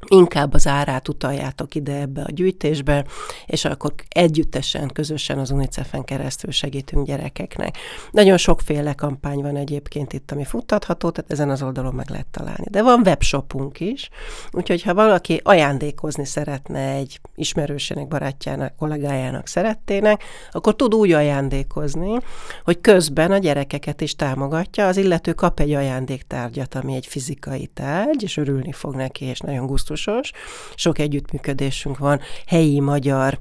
inkább az árát utaljátok ide ebbe a gyűjtésbe, és akkor együttesen, közösen az UNICEF-en keresztül segítünk gyerekeknek. Nagyon sokféle kampány van egyébként itt, ami futtatható, tehát ezen az oldalon meg lehet találni. De van webshopunk is, úgyhogy ha valaki ajándékozni szeretne egy ismerősének, barátjának, kollégájának, szerettének, akkor tud úgy ajándékozni, hogy közben a gyerekeket is támogatja, az illető kap egy ajándéktárgyat, ami egy fizikai tárgy, és örülni fog neki, és nagyon gusztus konfliktusos. Sok együttműködésünk van helyi magyar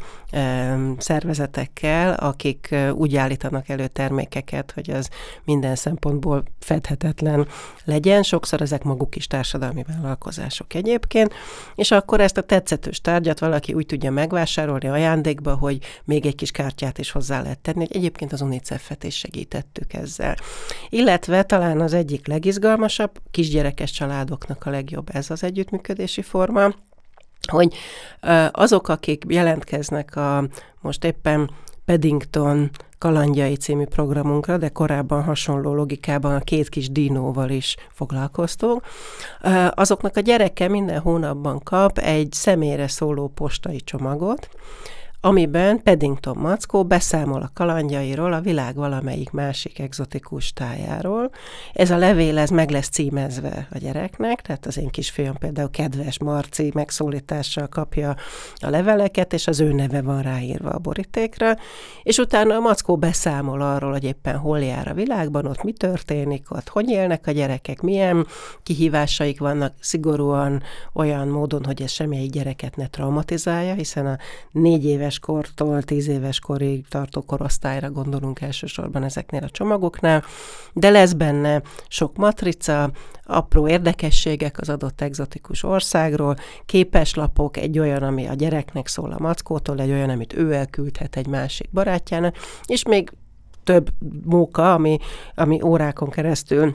szervezetekkel, akik úgy állítanak elő termékeket, hogy az minden szempontból fedhetetlen legyen. Sokszor ezek maguk is társadalmi vállalkozások egyébként, és akkor ezt a tetszetős tárgyat valaki úgy tudja megvásárolni ajándékba, hogy még egy kis kártyát is hozzá lehet tenni, hogy egyébként az UNICEF-et is segítettük ezzel. Illetve talán az egyik legizgalmasabb, kisgyerekes családoknak a legjobb ez az együttműködési forma, hogy azok, akik jelentkeznek a most éppen Paddington kalandjai című programunkra, de korábban hasonló logikában a két kis dinóval is foglalkoztunk. Azoknak a gyereke minden hónapban kap egy személyre szóló postai csomagot, amiben Peddington Mackó beszámol a kalandjairól a világ valamelyik másik egzotikus tájáról. Ez a levél, ez meg lesz címezve a gyereknek, tehát az én kisfiam például kedves Marci megszólítással kapja a leveleket, és az ő neve van ráírva a borítékra, és utána a Mackó beszámol arról, hogy éppen hol jár a világban, ott mi történik, ott hogy élnek a gyerekek, milyen kihívásaik vannak, szigorúan olyan módon, hogy ez semmilyen gyereket ne traumatizálja, hiszen a négy éves éves kortól 10 éves korig tartó korosztályra gondolunk elsősorban ezeknél a csomagoknál, de lesz benne sok matrica, apró érdekességek az adott egzotikus országról, képeslapok, egy olyan, ami a gyereknek szól a mackótól, egy olyan, amit ő elküldhet egy másik barátjának, és még több móka, ami, ami órákon keresztül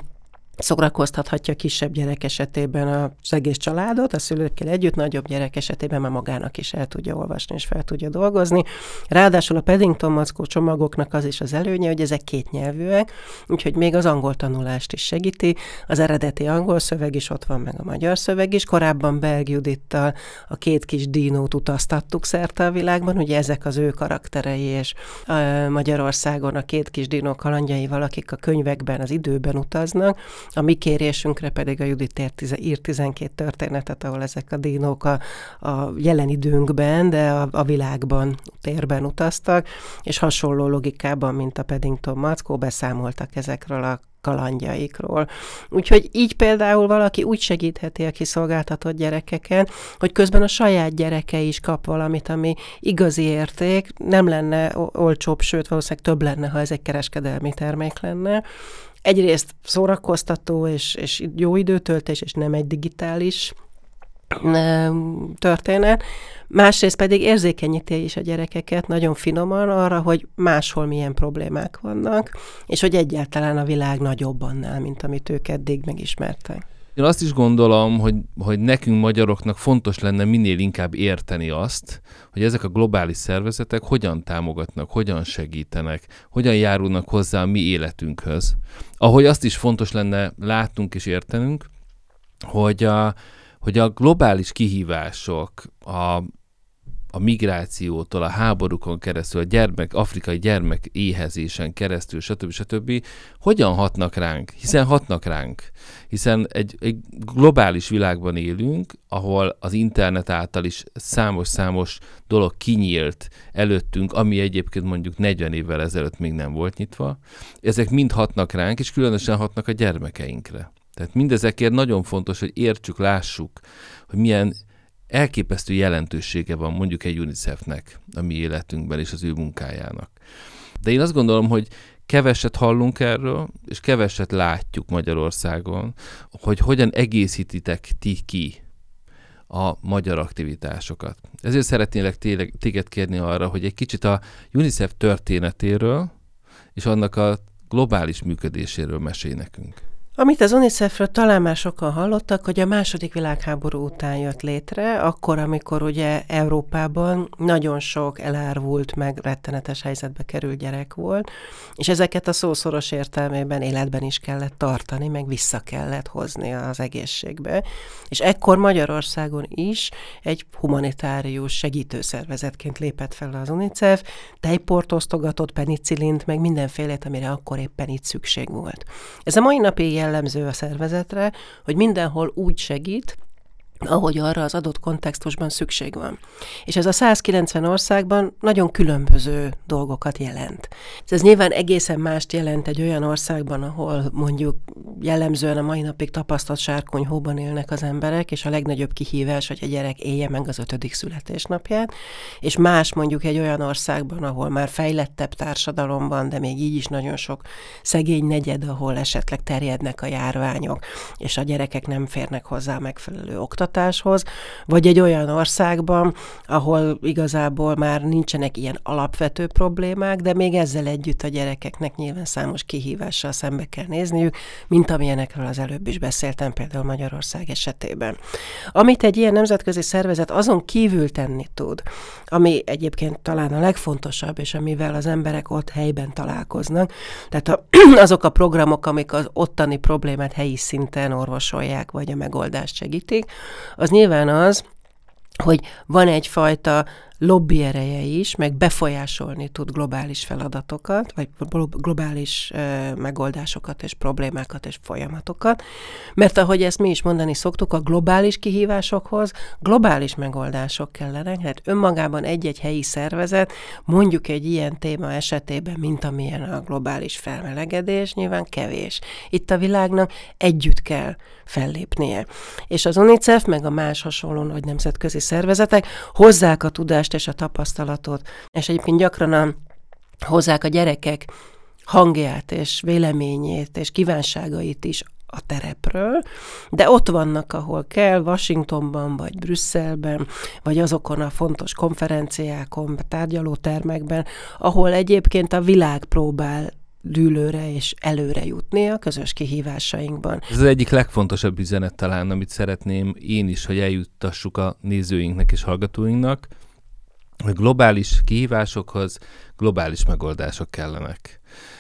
szórakoztathatja kisebb gyerek esetében az egész családot, a szülőkkel együtt, nagyobb gyerek esetében már magának is el tudja olvasni és fel tudja dolgozni. Ráadásul a Paddington mackó csomagoknak az is az előnye, hogy ezek két nyelvűek, úgyhogy még az angol tanulást is segíti. Az eredeti angol szöveg is ott van, meg a magyar szöveg is. Korábban Berg Judittal a két kis dínót utaztattuk szerte a világban, ugye ezek az ő karakterei, és Magyarországon a két kis dinó kalandjaival, akik a könyvekben, az időben utaznak, a mi kérésünkre pedig a Judit ér, ír 12 történetet, ahol ezek a dínok a, a jelen időnkben, de a, a világban, térben utaztak, és hasonló logikában, mint a Paddington Mackó, beszámoltak ezekről a kalandjaikról. Úgyhogy így például valaki úgy segítheti a kiszolgáltatott gyerekeken, hogy közben a saját gyereke is kap valamit, ami igazi érték, nem lenne olcsóbb, sőt valószínűleg több lenne, ha ez egy kereskedelmi termék lenne. Egyrészt szórakoztató és, és jó időtöltés, és nem egy digitális történet, másrészt pedig érzékenyíti is a gyerekeket nagyon finoman arra, hogy máshol milyen problémák vannak, és hogy egyáltalán a világ nagyobb annál, mint amit ők eddig megismertek. Én azt is gondolom, hogy, hogy nekünk magyaroknak fontos lenne minél inkább érteni azt, hogy ezek a globális szervezetek hogyan támogatnak, hogyan segítenek, hogyan járulnak hozzá a mi életünkhöz. Ahogy azt is fontos lenne látnunk és értenünk, hogy a, hogy a globális kihívások, a, a migrációtól, a háborúkon keresztül, a gyermek, afrikai gyermek éhezésen keresztül, stb. stb. hogyan hatnak ránk? Hiszen hatnak ránk. Hiszen egy, egy globális világban élünk, ahol az internet által is számos-számos dolog kinyílt előttünk, ami egyébként mondjuk 40 évvel ezelőtt még nem volt nyitva. Ezek mind hatnak ránk, és különösen hatnak a gyermekeinkre. Tehát mindezekért nagyon fontos, hogy értsük, lássuk, hogy milyen elképesztő jelentősége van mondjuk egy UNICEF-nek a mi életünkben és az ő munkájának. De én azt gondolom, hogy keveset hallunk erről, és keveset látjuk Magyarországon, hogy hogyan egészítitek ti ki a magyar aktivitásokat. Ezért szeretnélek tényleg téged kérni arra, hogy egy kicsit a UNICEF történetéről és annak a globális működéséről mesélj nekünk. Amit az UNICEF-ről talán már sokan hallottak, hogy a második világháború után jött létre, akkor, amikor ugye Európában nagyon sok elárvult, meg rettenetes helyzetbe került gyerek volt, és ezeket a szószoros értelmében életben is kellett tartani, meg vissza kellett hozni az egészségbe. És ekkor Magyarországon is egy humanitárius segítőszervezetként lépett fel az UNICEF, tejport osztogatott, penicilint, meg mindenfélét, amire akkor éppen itt szükség volt. Ez a mai napig jel jellemző a szervezetre, hogy mindenhol úgy segít, ahogy arra az adott kontextusban szükség van. És ez a 190 országban nagyon különböző dolgokat jelent. Ez nyilván egészen mást jelent egy olyan országban, ahol mondjuk jellemzően a mai napig tapasztalt sárkonyhóban élnek az emberek, és a legnagyobb kihívás, hogy a gyerek élje meg az ötödik születésnapját, és más mondjuk egy olyan országban, ahol már fejlettebb társadalom van, de még így is nagyon sok szegény negyed, ahol esetleg terjednek a járványok, és a gyerekek nem férnek hozzá megfelelő oktatáshoz, oktatáshoz, vagy egy olyan országban, ahol igazából már nincsenek ilyen alapvető problémák, de még ezzel együtt a gyerekeknek nyilván számos kihívással szembe kell nézniük, mint amilyenekről az előbb is beszéltem, például Magyarország esetében. Amit egy ilyen nemzetközi szervezet azon kívül tenni tud, ami egyébként talán a legfontosabb, és amivel az emberek ott helyben találkoznak, tehát a, azok a programok, amik az ottani problémát helyi szinten orvosolják, vagy a megoldást segítik, az nyilván az, hogy van egyfajta lobby ereje is, meg befolyásolni tud globális feladatokat, vagy globális megoldásokat és problémákat és folyamatokat, mert ahogy ezt mi is mondani szoktuk, a globális kihívásokhoz globális megoldások kellenek, tehát önmagában egy-egy helyi szervezet, mondjuk egy ilyen téma esetében, mint amilyen a globális felmelegedés, nyilván kevés. Itt a világnak együtt kell fellépnie. És az UNICEF, meg a más hasonló nagy nemzetközi szervezetek hozzák a tudást tudást és a tapasztalatot, és egyébként gyakran a, hozzák a gyerekek hangját és véleményét és kívánságait is a terepről, de ott vannak, ahol kell, Washingtonban, vagy Brüsszelben, vagy azokon a fontos konferenciákon, tárgyalótermekben, ahol egyébként a világ próbál dűlőre és előre jutni a közös kihívásainkban. Ez az egyik legfontosabb üzenet talán, amit szeretném én is, hogy eljuttassuk a nézőinknek és hallgatóinknak, hogy globális kihívásokhoz globális megoldások kellenek.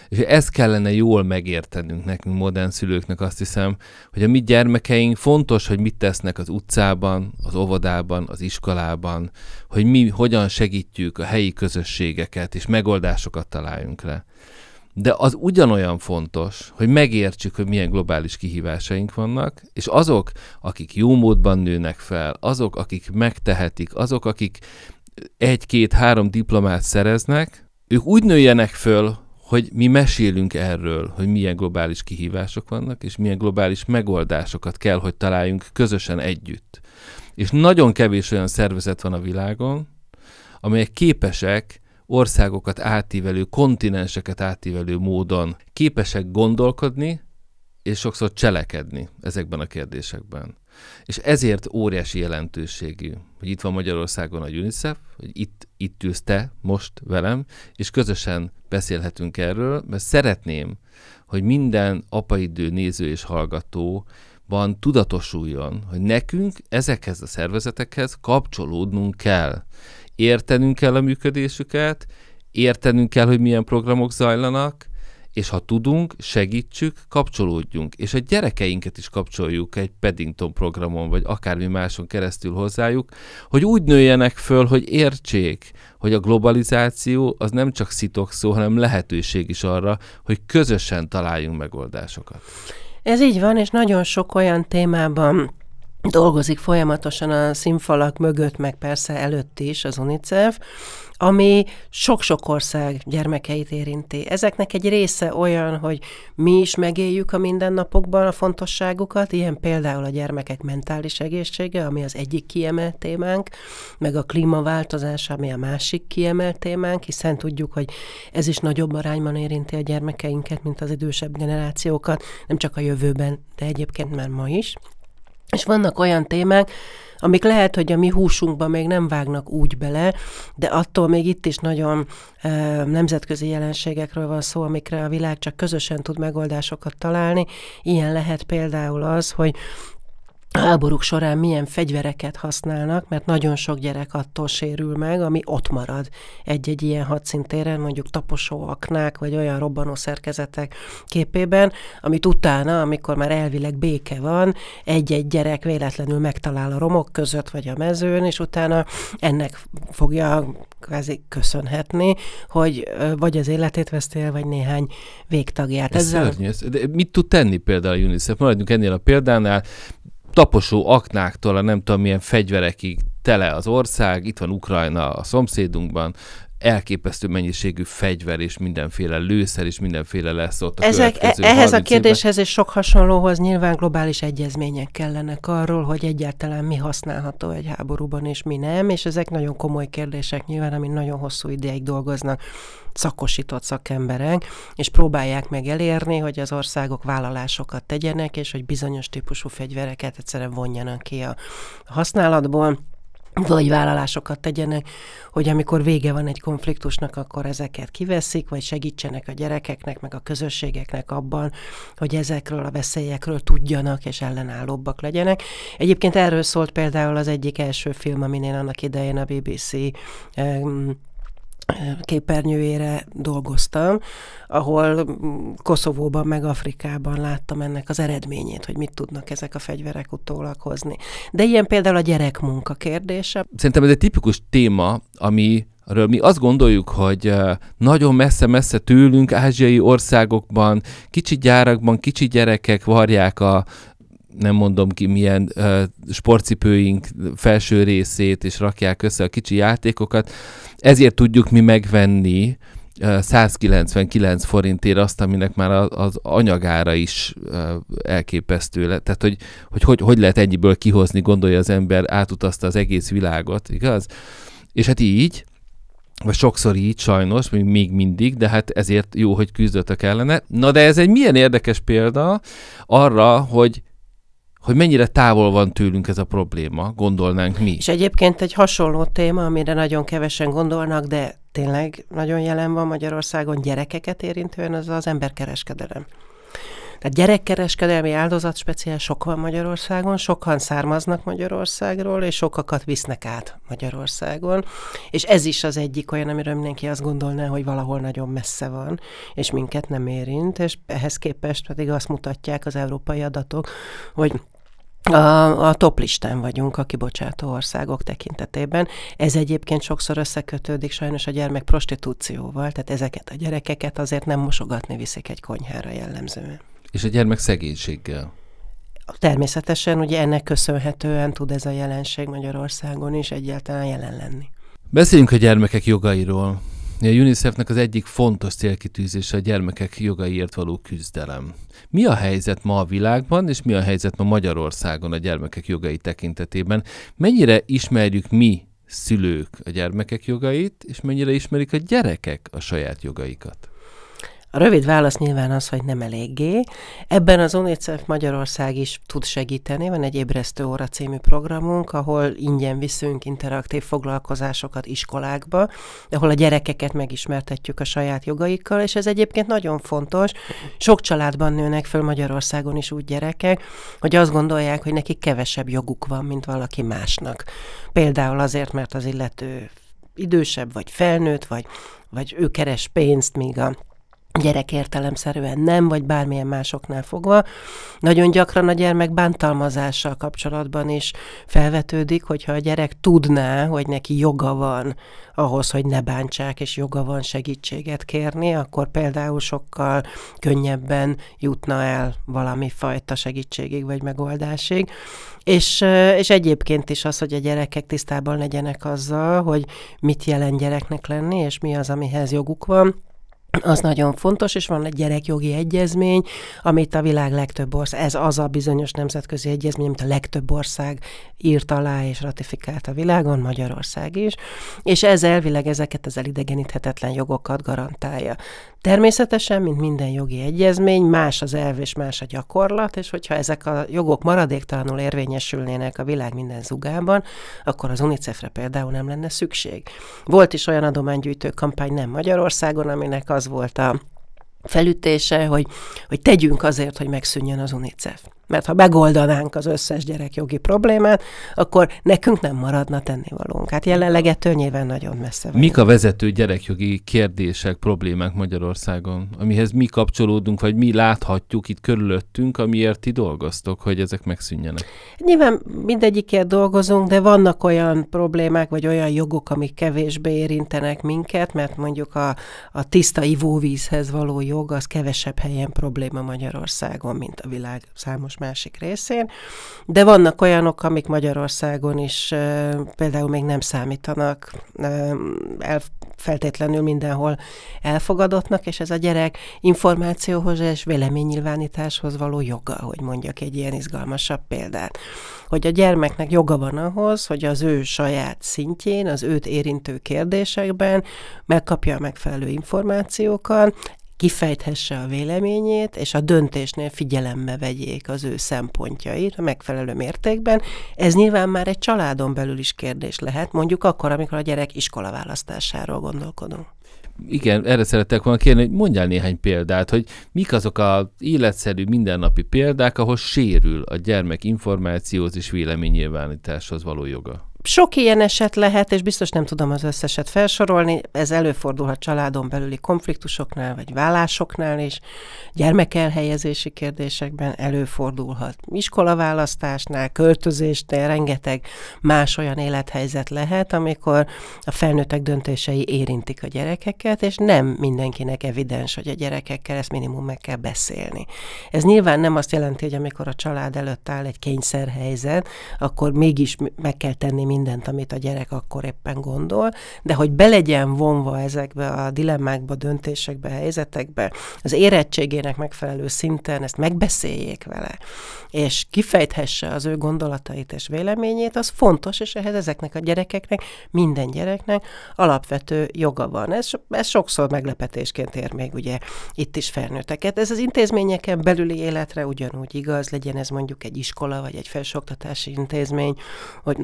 És ezt kellene jól megértenünk nekünk, modern szülőknek azt hiszem, hogy a mi gyermekeink fontos, hogy mit tesznek az utcában, az óvodában, az iskolában, hogy mi hogyan segítjük a helyi közösségeket, és megoldásokat találjunk le. De az ugyanolyan fontos, hogy megértsük, hogy milyen globális kihívásaink vannak, és azok, akik jó módban nőnek fel, azok, akik megtehetik, azok, akik egy-két-három diplomát szereznek, ők úgy nőjenek föl, hogy mi mesélünk erről, hogy milyen globális kihívások vannak, és milyen globális megoldásokat kell, hogy találjunk közösen együtt. És nagyon kevés olyan szervezet van a világon, amelyek képesek országokat átívelő, kontinenseket átívelő módon képesek gondolkodni, és sokszor cselekedni ezekben a kérdésekben. És ezért óriási jelentőségű, hogy itt van Magyarországon a UNICEF, hogy itt, itt ülsz te most velem, és közösen beszélhetünk erről, mert szeretném, hogy minden apaidő néző és hallgató van tudatosuljon, hogy nekünk ezekhez a szervezetekhez kapcsolódnunk kell. Értenünk kell a működésüket, értenünk kell, hogy milyen programok zajlanak, és ha tudunk, segítsük, kapcsolódjunk, és a gyerekeinket is kapcsoljuk egy Paddington programon, vagy akármi máson keresztül hozzájuk, hogy úgy nőjenek föl, hogy értsék, hogy a globalizáció az nem csak szitok szó, hanem lehetőség is arra, hogy közösen találjunk megoldásokat. Ez így van, és nagyon sok olyan témában dolgozik folyamatosan a színfalak mögött, meg persze előtt is az UNICEF, ami sok-sok ország gyermekeit érinti. Ezeknek egy része olyan, hogy mi is megéljük a mindennapokban a fontosságukat, ilyen például a gyermekek mentális egészsége, ami az egyik kiemelt témánk, meg a klímaváltozás, ami a másik kiemelt témánk, hiszen tudjuk, hogy ez is nagyobb arányban érinti a gyermekeinket, mint az idősebb generációkat, nem csak a jövőben, de egyébként már ma is. És vannak olyan témák, amik lehet, hogy a mi húsunkban még nem vágnak úgy bele, de attól még itt is nagyon e, nemzetközi jelenségekről van szó, amikre a világ csak közösen tud megoldásokat találni. Ilyen lehet például az, hogy háborúk során milyen fegyvereket használnak, mert nagyon sok gyerek attól sérül meg, ami ott marad egy-egy ilyen hadszintéren, mondjuk taposó aknák, vagy olyan robbanó szerkezetek képében, amit utána, amikor már elvileg béke van, egy-egy gyerek véletlenül megtalál a romok között, vagy a mezőn, és utána ennek fogja kvázi köszönhetni, hogy vagy az életét vesztél, vagy néhány végtagját. Ez Ezzel... szörnyű. De mit tud tenni például a UNICEF? Maradjunk ennél a példánál taposó aknáktól a nem tudom milyen fegyverekig tele az ország, itt van Ukrajna a szomszédunkban, elképesztő mennyiségű fegyver és mindenféle lőszer és mindenféle lesz ott a Ezek, e- Ehhez a kérdéshez évben. és sok hasonlóhoz nyilván globális egyezmények kellenek arról, hogy egyáltalán mi használható egy háborúban és mi nem, és ezek nagyon komoly kérdések nyilván, ami nagyon hosszú ideig dolgoznak szakosított szakemberek, és próbálják meg elérni, hogy az országok vállalásokat tegyenek, és hogy bizonyos típusú fegyvereket egyszerűen vonjanak ki a használatból vagy vállalásokat tegyenek, hogy amikor vége van egy konfliktusnak, akkor ezeket kiveszik, vagy segítsenek a gyerekeknek, meg a közösségeknek abban, hogy ezekről a veszélyekről tudjanak és ellenállóbbak legyenek. Egyébként erről szólt például az egyik első film, amin én annak idején a BBC um, képernyőjére dolgoztam, ahol mm, Koszovóban meg Afrikában láttam ennek az eredményét, hogy mit tudnak ezek a fegyverek utólag hozni. De ilyen például a gyerekmunka kérdése. Szerintem ez egy tipikus téma, ami Arról mi azt gondoljuk, hogy nagyon messze-messze tőlünk, ázsiai országokban, kicsi gyárakban, kicsi gyerekek varják a nem mondom ki milyen uh, sportcipőink felső részét, és rakják össze a kicsi játékokat. Ezért tudjuk mi megvenni uh, 199 forintért azt, aminek már az anyagára is uh, elképesztő lett. Tehát, hogy hogy, hogy hogy lehet ennyiből kihozni, gondolja az ember, átutazta az egész világot, igaz? És hát így, vagy sokszor így sajnos, még, még mindig, de hát ezért jó, hogy küzdötök ellene. Na de ez egy milyen érdekes példa arra, hogy hogy mennyire távol van tőlünk ez a probléma, gondolnánk mi. És egyébként egy hasonló téma, amire nagyon kevesen gondolnak, de tényleg nagyon jelen van Magyarországon gyerekeket érintően, az az emberkereskedelem. Tehát gyerekkereskedelmi áldozat speciál sok van Magyarországon, sokan származnak Magyarországról, és sokakat visznek át Magyarországon. És ez is az egyik olyan, amiről mindenki azt gondolná, hogy valahol nagyon messze van, és minket nem érint, és ehhez képest pedig azt mutatják az európai adatok, hogy a, a top listán vagyunk a kibocsátó országok tekintetében. Ez egyébként sokszor összekötődik sajnos a gyermek prostitúcióval, tehát ezeket a gyerekeket azért nem mosogatni viszik egy konyhára jellemzően. És a gyermek szegénységgel? Természetesen ugye ennek köszönhetően tud ez a jelenség Magyarországon is egyáltalán jelen lenni. Beszéljünk a gyermekek jogairól. A UNICEF-nek az egyik fontos célkitűzése a gyermekek jogaiért való küzdelem. Mi a helyzet ma a világban, és mi a helyzet ma Magyarországon a gyermekek jogai tekintetében? Mennyire ismerjük mi, szülők, a gyermekek jogait, és mennyire ismerik a gyerekek a saját jogaikat? A rövid válasz nyilván az, hogy nem eléggé. Ebben az UNICEF Magyarország is tud segíteni, van egy ébresztő óra című programunk, ahol ingyen viszünk interaktív foglalkozásokat iskolákba, ahol a gyerekeket megismertetjük a saját jogaikkal, és ez egyébként nagyon fontos. Sok családban nőnek föl Magyarországon is úgy gyerekek, hogy azt gondolják, hogy nekik kevesebb joguk van, mint valaki másnak. Például azért, mert az illető idősebb, vagy felnőtt, vagy, vagy ő keres pénzt, míg a gyerek értelemszerűen nem, vagy bármilyen másoknál fogva. Nagyon gyakran a gyermek bántalmazással kapcsolatban is felvetődik, hogyha a gyerek tudná, hogy neki joga van ahhoz, hogy ne bántsák, és joga van segítséget kérni, akkor például sokkal könnyebben jutna el valami fajta segítségig vagy megoldásig. És, és egyébként is az, hogy a gyerekek tisztában legyenek azzal, hogy mit jelent gyereknek lenni, és mi az, amihez joguk van az nagyon fontos, és van egy gyerekjogi egyezmény, amit a világ legtöbb ország, ez az a bizonyos nemzetközi egyezmény, amit a legtöbb ország írt alá és ratifikált a világon, Magyarország is, és ez elvileg ezeket az elidegeníthetetlen jogokat garantálja. Természetesen, mint minden jogi egyezmény, más az elv és más a gyakorlat, és hogyha ezek a jogok maradéktalanul érvényesülnének a világ minden zugában, akkor az UNICEF-re például nem lenne szükség. Volt is olyan adománygyűjtő kampány nem Magyarországon, aminek az volt a felütése, hogy, hogy tegyünk azért, hogy megszűnjön az UNICEF. Mert ha megoldanánk az összes gyerekjogi problémát, akkor nekünk nem maradna tennivalónk. Hát jelenleg ettől nyilván nagyon messze vagyunk. Mik a vezető gyerekjogi kérdések, problémák Magyarországon, amihez mi kapcsolódunk, vagy mi láthatjuk itt körülöttünk, amiért ti dolgoztok, hogy ezek megszűnjenek? Nyilván mindegyikért dolgozunk, de vannak olyan problémák, vagy olyan jogok, amik kevésbé érintenek minket, mert mondjuk a, a tiszta ivóvízhez való jog az kevesebb helyen probléma Magyarországon, mint a világ számos másik részén, de vannak olyanok, amik Magyarországon is például még nem számítanak el, feltétlenül mindenhol elfogadottnak, és ez a gyerek információhoz és véleménynyilvánításhoz való joga, hogy mondjak egy ilyen izgalmasabb példát. Hogy a gyermeknek joga van ahhoz, hogy az ő saját szintjén, az őt érintő kérdésekben megkapja a megfelelő információkat, kifejthesse a véleményét, és a döntésnél figyelembe vegyék az ő szempontjait a megfelelő mértékben. Ez nyilván már egy családon belül is kérdés lehet, mondjuk akkor, amikor a gyerek iskola választásáról gondolkodunk. Igen, erre szerettek volna kérni, hogy mondjál néhány példát, hogy mik azok a életszerű mindennapi példák, ahol sérül a gyermek információhoz és véleménynyilvánításhoz való joga. Sok ilyen eset lehet, és biztos nem tudom az összeset felsorolni, ez előfordulhat családon belüli konfliktusoknál, vagy vállásoknál is, gyermekelhelyezési kérdésekben előfordulhat, iskolaválasztásnál, költözésnél, rengeteg más olyan élethelyzet lehet, amikor a felnőttek döntései érintik a gyerekeket, és nem mindenkinek evidens, hogy a gyerekekkel ezt minimum meg kell beszélni. Ez nyilván nem azt jelenti, hogy amikor a család előtt áll egy kényszerhelyzet, akkor mégis meg kell tenni minden mindent, amit a gyerek akkor éppen gondol, de hogy belegyen vonva ezekbe a dilemmákba, döntésekbe, helyzetekbe, az érettségének megfelelő szinten ezt megbeszéljék vele, és kifejthesse az ő gondolatait és véleményét, az fontos, és ehhez ezeknek a gyerekeknek, minden gyereknek alapvető joga van. Ez, ez sokszor meglepetésként ér még ugye itt is felnőtteket. Ez az intézményeken belüli életre ugyanúgy igaz, legyen ez mondjuk egy iskola vagy egy felsőoktatási intézmény, hogy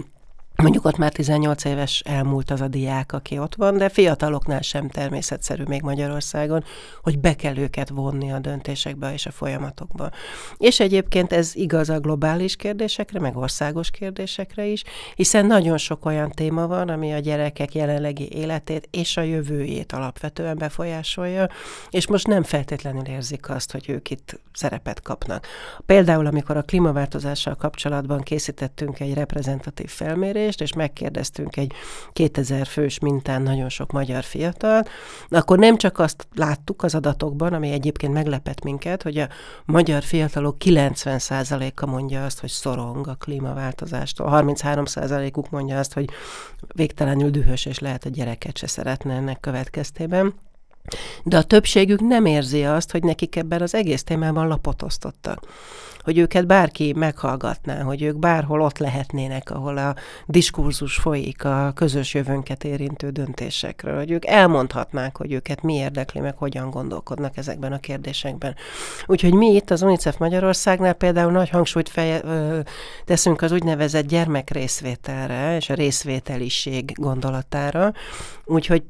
Mondjuk ott már 18 éves elmúlt az a diák, aki ott van, de fiataloknál sem természetszerű még Magyarországon, hogy be kell őket vonni a döntésekbe és a folyamatokba. És egyébként ez igaz a globális kérdésekre, meg országos kérdésekre is, hiszen nagyon sok olyan téma van, ami a gyerekek jelenlegi életét és a jövőjét alapvetően befolyásolja, és most nem feltétlenül érzik azt, hogy ők itt szerepet kapnak. Például, amikor a klímaváltozással kapcsolatban készítettünk egy reprezentatív felmérést, kérdést, és megkérdeztünk egy 2000 fős mintán nagyon sok magyar fiatal, akkor nem csak azt láttuk az adatokban, ami egyébként meglepett minket, hogy a magyar fiatalok 90%-a mondja azt, hogy szorong a klímaváltozástól, 33%-uk mondja azt, hogy végtelenül dühös, és lehet, hogy gyereket se szeretne ennek következtében. De a többségük nem érzi azt, hogy nekik ebben az egész témában lapot osztottak. Hogy őket bárki meghallgatná, hogy ők bárhol ott lehetnének, ahol a diskurzus folyik a közös jövőnket érintő döntésekről, hogy ők elmondhatnák, hogy őket mi érdekli, meg hogyan gondolkodnak ezekben a kérdésekben. Úgyhogy mi itt az UNICEF Magyarországnál például nagy hangsúlyt feje, ö, teszünk az úgynevezett gyermekrészvételre és a részvételiség gondolatára, úgyhogy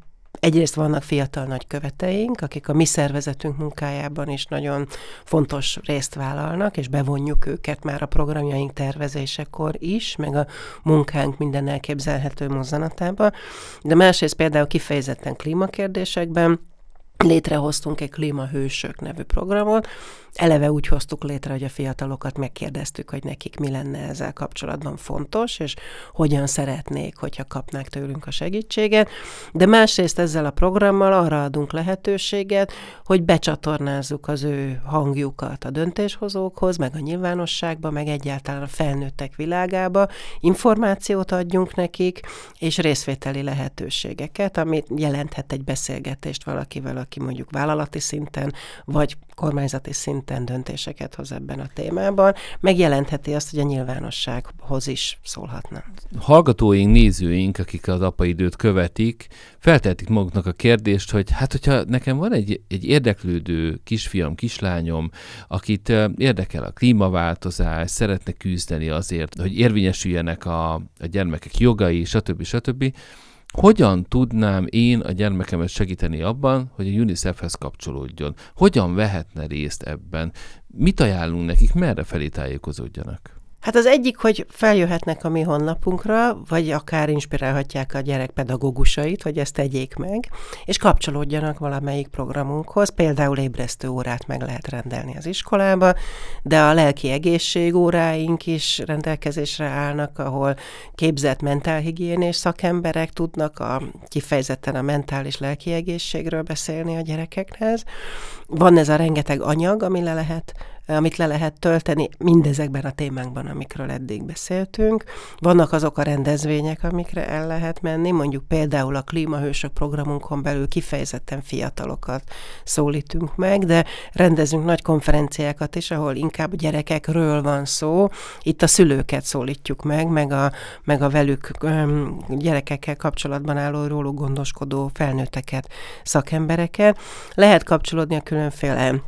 Egyrészt vannak fiatal nagyköveteink, akik a mi szervezetünk munkájában is nagyon fontos részt vállalnak, és bevonjuk őket már a programjaink tervezésekor is, meg a munkánk minden elképzelhető mozzanatában. De másrészt például kifejezetten klímakérdésekben létrehoztunk egy klímahősök nevű programot, Eleve úgy hoztuk létre, hogy a fiatalokat megkérdeztük, hogy nekik mi lenne ezzel kapcsolatban fontos, és hogyan szeretnék, hogyha kapnák tőlünk a segítséget, de másrészt ezzel a programmal arra adunk lehetőséget, hogy becsatornázzuk az ő hangjukat a döntéshozókhoz, meg a nyilvánosságba, meg egyáltalán a felnőttek világába, információt adjunk nekik, és részvételi lehetőségeket, amit jelenthet egy beszélgetést valakivel, aki mondjuk vállalati szinten, vagy kormányzati szinten döntéseket hoz ebben a témában, megjelentheti azt, hogy a nyilvánossághoz is szólhatna. Hallgatóink, nézőink, akik az apa időt követik, feltetik maguknak a kérdést, hogy hát, hogyha nekem van egy, egy érdeklődő kisfiam, kislányom, akit érdekel a klímaváltozás, szeretne küzdeni azért, hogy érvényesüljenek a, a gyermekek jogai, stb. stb. stb hogyan tudnám én a gyermekemet segíteni abban, hogy a UNICEF-hez kapcsolódjon? Hogyan vehetne részt ebben? Mit ajánlunk nekik, merre felé tájékozódjanak? Hát az egyik, hogy feljöhetnek a mi honlapunkra, vagy akár inspirálhatják a gyerek pedagógusait, hogy ezt tegyék meg, és kapcsolódjanak valamelyik programunkhoz. Például ébresztő órát meg lehet rendelni az iskolába, de a lelki egészség óráink is rendelkezésre állnak, ahol képzett mentálhigiénés szakemberek tudnak a, kifejezetten a mentális lelki egészségről beszélni a gyerekekhez. Van ez a rengeteg anyag, ami le lehet amit le lehet tölteni mindezekben a témákban amikről eddig beszéltünk. Vannak azok a rendezvények, amikre el lehet menni, mondjuk például a Klímahősök programunkon belül kifejezetten fiatalokat szólítunk meg, de rendezünk nagy konferenciákat is, ahol inkább gyerekekről van szó. Itt a szülőket szólítjuk meg, meg a, meg a velük gyerekekkel kapcsolatban álló róluk gondoskodó felnőtteket, szakembereket. Lehet kapcsolódni a különféle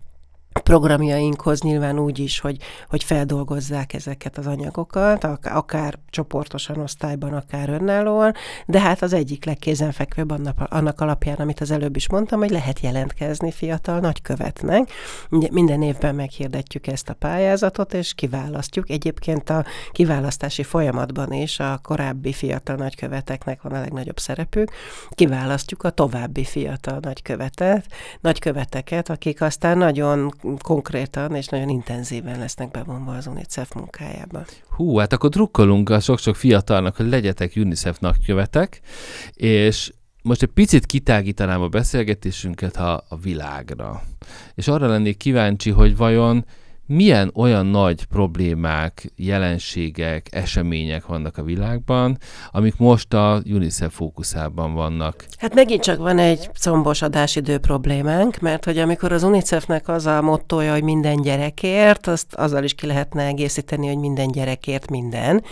programjainkhoz nyilván úgy is, hogy, hogy feldolgozzák ezeket az anyagokat, akár csoportosan, osztályban, akár önállóan, de hát az egyik legkézenfekvőbb annak, annak alapján, amit az előbb is mondtam, hogy lehet jelentkezni fiatal nagykövetnek. Minden évben meghirdetjük ezt a pályázatot, és kiválasztjuk. Egyébként a kiválasztási folyamatban is a korábbi fiatal nagyköveteknek van a legnagyobb szerepük. Kiválasztjuk a további fiatal nagykövetet, nagyköveteket, akik aztán nagyon konkrétan és nagyon intenzíven lesznek bevonva az UNICEF munkájába. Hú, hát akkor drukkolunk a sok-sok fiatalnak, hogy legyetek UNICEF nagykövetek, és most egy picit kitágítanám a beszélgetésünket ha a világra. És arra lennék kíváncsi, hogy vajon milyen olyan nagy problémák, jelenségek, események vannak a világban, amik most a UNICEF fókuszában vannak. Hát megint csak van egy combos adásidő problémánk, mert hogy amikor az UNICEF-nek az a mottoja, hogy minden gyerekért, azt azzal is ki lehetne egészíteni, hogy minden gyerekért minden.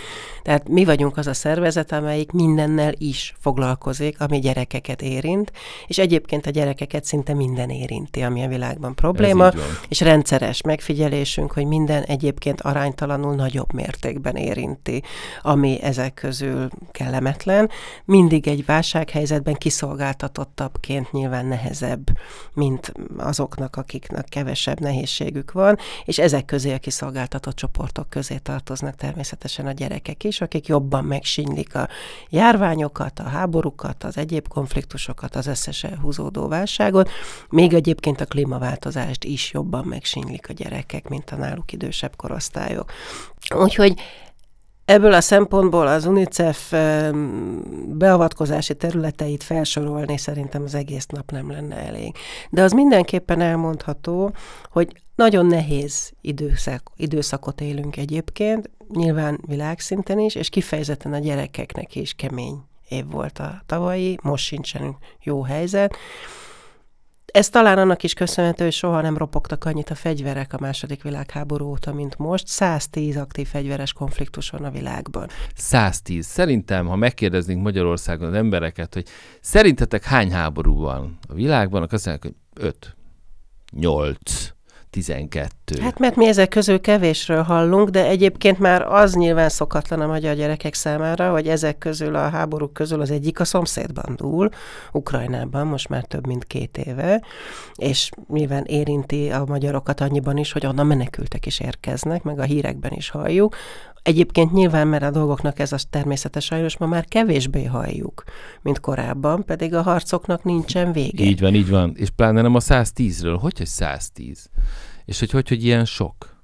Tehát mi vagyunk az a szervezet, amelyik mindennel is foglalkozik, ami gyerekeket érint, és egyébként a gyerekeket szinte minden érinti, ami a világban probléma, és rendszeres megfigyelés érzésünk, hogy minden egyébként aránytalanul nagyobb mértékben érinti, ami ezek közül kellemetlen. Mindig egy válsághelyzetben kiszolgáltatottabbként nyilván nehezebb, mint azoknak, akiknek kevesebb nehézségük van, és ezek közé a kiszolgáltatott csoportok közé tartoznak természetesen a gyerekek is, akik jobban megsínylik a járványokat, a háborúkat, az egyéb konfliktusokat, az összes húzódó válságot, még egyébként a klímaváltozást is jobban megsínylik a gyerekek, mint a náluk idősebb korosztályok. Úgyhogy Ebből a szempontból az UNICEF beavatkozási területeit felsorolni szerintem az egész nap nem lenne elég. De az mindenképpen elmondható, hogy nagyon nehéz időszak, időszakot élünk egyébként, nyilván világszinten is, és kifejezetten a gyerekeknek is kemény év volt a tavalyi, most sincsen jó helyzet. Ez talán annak is köszönhető, hogy soha nem ropogtak annyit a fegyverek a második világháború óta, mint most. 110 aktív fegyveres konfliktus van a világban. 110. Szerintem, ha megkérdeznénk Magyarországon az embereket, hogy szerintetek hány háború van a világban, akkor azt mondják, hogy 5, 8, 12. Hát mert mi ezek közül kevésről hallunk, de egyébként már az nyilván szokatlan a magyar gyerekek számára, hogy ezek közül a háborúk közül az egyik a szomszédban dúl, Ukrajnában most már több mint két éve, és nyilván érinti a magyarokat annyiban is, hogy onnan menekültek is érkeznek, meg a hírekben is halljuk. Egyébként nyilván, mert a dolgoknak ez a természetes sajnos ma már kevésbé halljuk, mint korábban, pedig a harcoknak nincsen vége. Így van, így van. És pláne nem a 110-ről. Hogy, hogy 110? És hogy, hogy, hogy ilyen sok?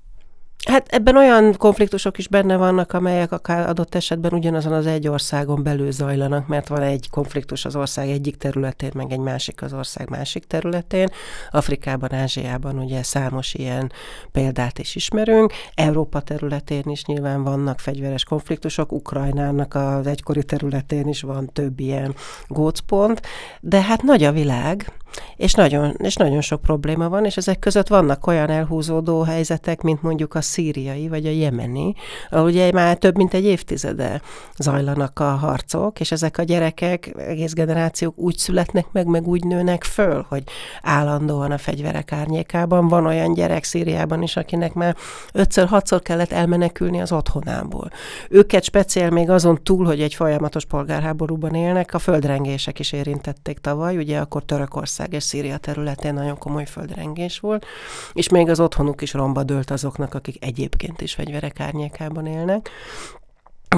Hát ebben olyan konfliktusok is benne vannak, amelyek akár adott esetben ugyanazon az egy országon belül zajlanak, mert van egy konfliktus az ország egyik területén, meg egy másik az ország másik területén. Afrikában, Ázsiában ugye számos ilyen példát is ismerünk. Európa területén is nyilván vannak fegyveres konfliktusok, Ukrajnának az egykori területén is van több ilyen gócpont, de hát nagy a világ, és nagyon, és nagyon sok probléma van, és ezek között vannak olyan elhúzódó helyzetek, mint mondjuk a szíriai vagy a jemeni, ahol ugye már több mint egy évtizede zajlanak a harcok, és ezek a gyerekek, egész generációk úgy születnek meg, meg úgy nőnek föl, hogy állandóan a fegyverek árnyékában. Van olyan gyerek Szíriában is, akinek már ötször, hatszor kellett elmenekülni az otthonából. Őket speciál még azon túl, hogy egy folyamatos polgárháborúban élnek, a földrengések is érintették tavaly, ugye akkor Törökország és Szíria területén nagyon komoly földrengés volt, és még az otthonuk is romba dőlt azoknak, akik egyébként is fegyverek árnyékában élnek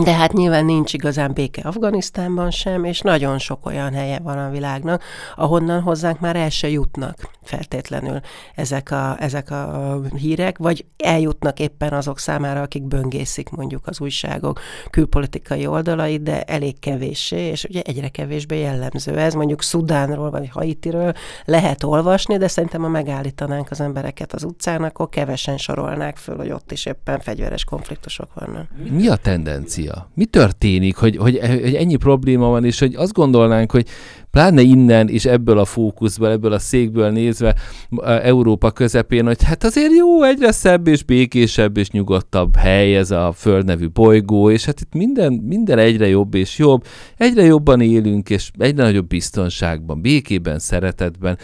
hát nyilván nincs igazán béke Afganisztánban sem, és nagyon sok olyan helye van a világnak, ahonnan hozzánk már el se jutnak feltétlenül ezek a, ezek a hírek, vagy eljutnak éppen azok számára, akik böngészik mondjuk az újságok külpolitikai oldalait, de elég kevéssé, és ugye egyre kevésbé jellemző ez. Mondjuk Szudánról vagy Haitiről lehet olvasni, de szerintem ha megállítanánk az embereket az utcán, akkor kevesen sorolnák föl, hogy ott is éppen fegyveres konfliktusok vannak. Mi a tendencia? bürokrácia? Mi történik, hogy, hogy, hogy ennyi probléma van, és hogy azt gondolnánk, hogy pláne innen és ebből a fókuszból, ebből a székből nézve Európa közepén, hogy hát azért jó, egyre szebb és békésebb és nyugodtabb hely ez a Föld nevű bolygó, és hát itt minden, minden egyre jobb és jobb, egyre jobban élünk, és egyre nagyobb biztonságban, békében, szeretetben.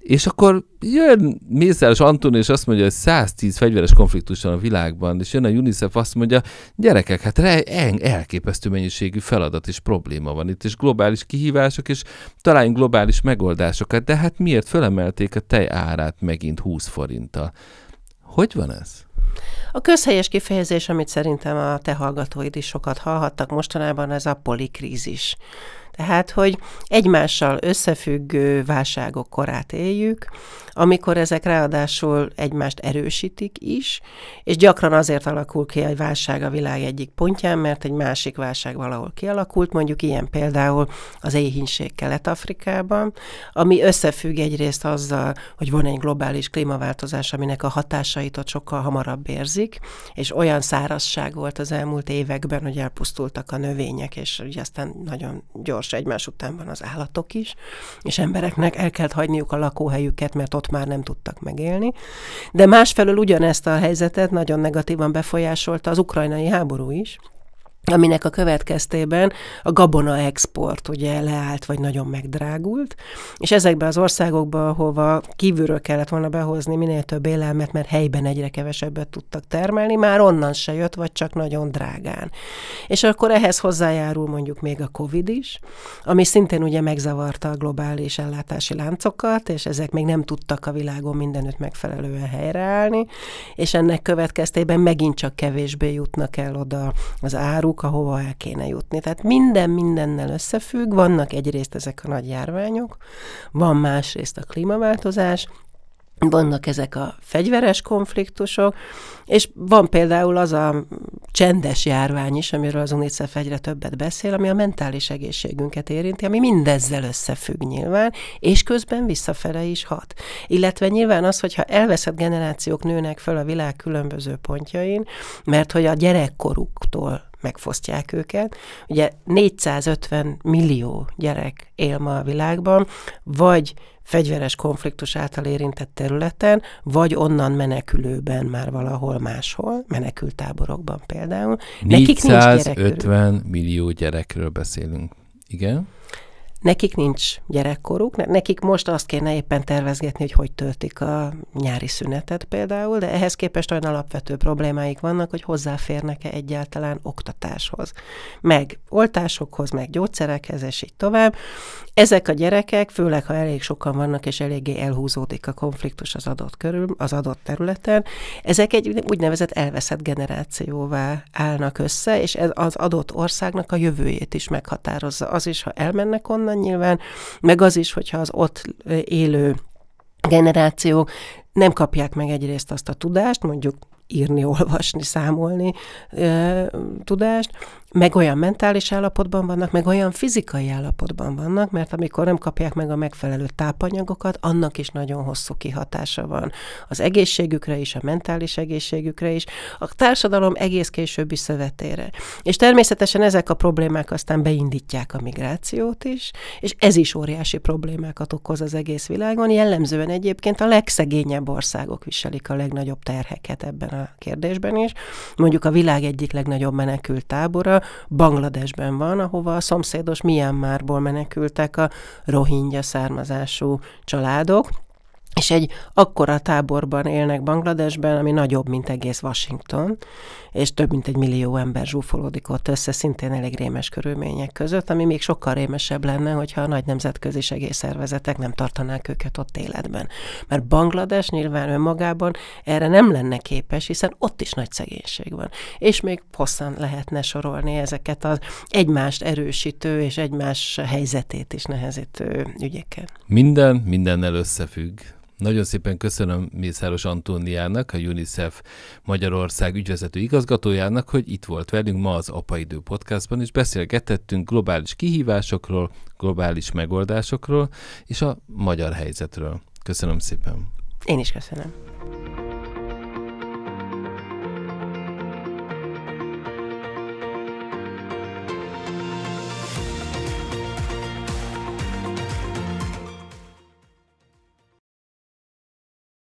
És akkor jön Mészáros Anton, és azt mondja, hogy 110 fegyveres konfliktus van a világban, és jön a UNICEF, azt mondja, gyerekek, hát elképesztő mennyiségű feladat és probléma van itt, és globális kihívások, és találjunk globális megoldásokat, de hát miért fölemelték a tej árát megint 20 forinttal? Hogy van ez? A közhelyes kifejezés, amit szerintem a te hallgatóid is sokat hallhattak mostanában, ez a polikrízis. Tehát, hogy egymással összefüggő válságok korát éljük, amikor ezek ráadásul egymást erősítik is, és gyakran azért alakul ki egy válság a világ egyik pontján, mert egy másik válság valahol kialakult, mondjuk ilyen például az éhínség Kelet-Afrikában, ami összefügg egyrészt azzal, hogy van egy globális klímaváltozás, aminek a hatásait ott sokkal hamarabb érzik, és olyan szárazság volt az elmúlt években, hogy elpusztultak a növények, és ugye aztán nagyon gyors egymás után van az állatok is, és embereknek el kell hagyniuk a lakóhelyüket, mert ott már nem tudtak megélni. De másfelől ugyanezt a helyzetet nagyon negatívan befolyásolta az ukrajnai háború is, aminek a következtében a gabona export ugye leállt, vagy nagyon megdrágult, és ezekben az országokban, ahova kívülről kellett volna behozni minél több élelmet, mert helyben egyre kevesebbet tudtak termelni, már onnan se jött, vagy csak nagyon drágán. És akkor ehhez hozzájárul mondjuk még a Covid is, ami szintén ugye megzavarta a globális ellátási láncokat, és ezek még nem tudtak a világon mindenütt megfelelően helyreállni, és ennek következtében megint csak kevésbé jutnak el oda az áru, lyuk, ahova el kéne jutni. Tehát minden mindennel összefügg, vannak egyrészt ezek a nagy járványok, van másrészt a klímaváltozás, vannak ezek a fegyveres konfliktusok, és van például az a csendes járvány is, amiről az UNICEF egyre többet beszél, ami a mentális egészségünket érinti, ami mindezzel összefügg nyilván, és közben visszafele is hat. Illetve nyilván az, hogyha elveszett generációk nőnek föl a világ különböző pontjain, mert hogy a gyerekkoruktól megfosztják őket. Ugye 450 millió gyerek él ma a világban, vagy fegyveres konfliktus által érintett területen, vagy onnan menekülőben már valahol máshol, menekültáborokban például. 450 nekik nincs millió gyerekről beszélünk. Igen? Nekik nincs gyerekkoruk, nekik most azt kéne éppen tervezgetni, hogy hogy töltik a nyári szünetet például, de ehhez képest olyan alapvető problémáik vannak, hogy hozzáférnek-e egyáltalán oktatáshoz, meg oltásokhoz, meg gyógyszerekhez, és így tovább. Ezek a gyerekek, főleg ha elég sokan vannak, és eléggé elhúzódik a konfliktus az adott körül, az adott területen, ezek egy úgynevezett elveszett generációvá állnak össze, és ez az adott országnak a jövőjét is meghatározza. Az is, ha elmennek onnan, onnan nyilván, meg az is, hogyha az ott élő generációk nem kapják meg egyrészt azt a tudást, mondjuk írni, olvasni, számolni e, tudást, meg olyan mentális állapotban vannak, meg olyan fizikai állapotban vannak, mert amikor nem kapják meg a megfelelő tápanyagokat, annak is nagyon hosszú kihatása van. Az egészségükre is, a mentális egészségükre is, a társadalom egész későbbi szövetére. És természetesen ezek a problémák aztán beindítják a migrációt is, és ez is óriási problémákat okoz az egész világon. Jellemzően egyébként a legszegényebb országok viselik a legnagyobb terheket ebben a kérdésben is. Mondjuk a világ egyik legnagyobb menekült tábora, Bangladesben van, ahova a szomszédos Myanmarból menekültek a rohingya származású családok, és egy akkora táborban élnek Bangladesben, ami nagyobb, mint egész Washington, és több mint egy millió ember zsúfolódik ott össze, szintén elég rémes körülmények között, ami még sokkal rémesebb lenne, hogyha a nagy nemzetközi segélyszervezetek nem tartanák őket ott életben. Mert Banglades nyilván önmagában erre nem lenne képes, hiszen ott is nagy szegénység van. És még hosszan lehetne sorolni ezeket az egymást erősítő és egymás helyzetét is nehezítő ügyeket. Minden mindennel összefügg, nagyon szépen köszönöm Mészáros Antóniának, a UNICEF Magyarország ügyvezető igazgatójának, hogy itt volt velünk ma az apa idő podcastban, és beszélgetettünk globális kihívásokról, globális megoldásokról és a magyar helyzetről. Köszönöm szépen. Én is köszönöm.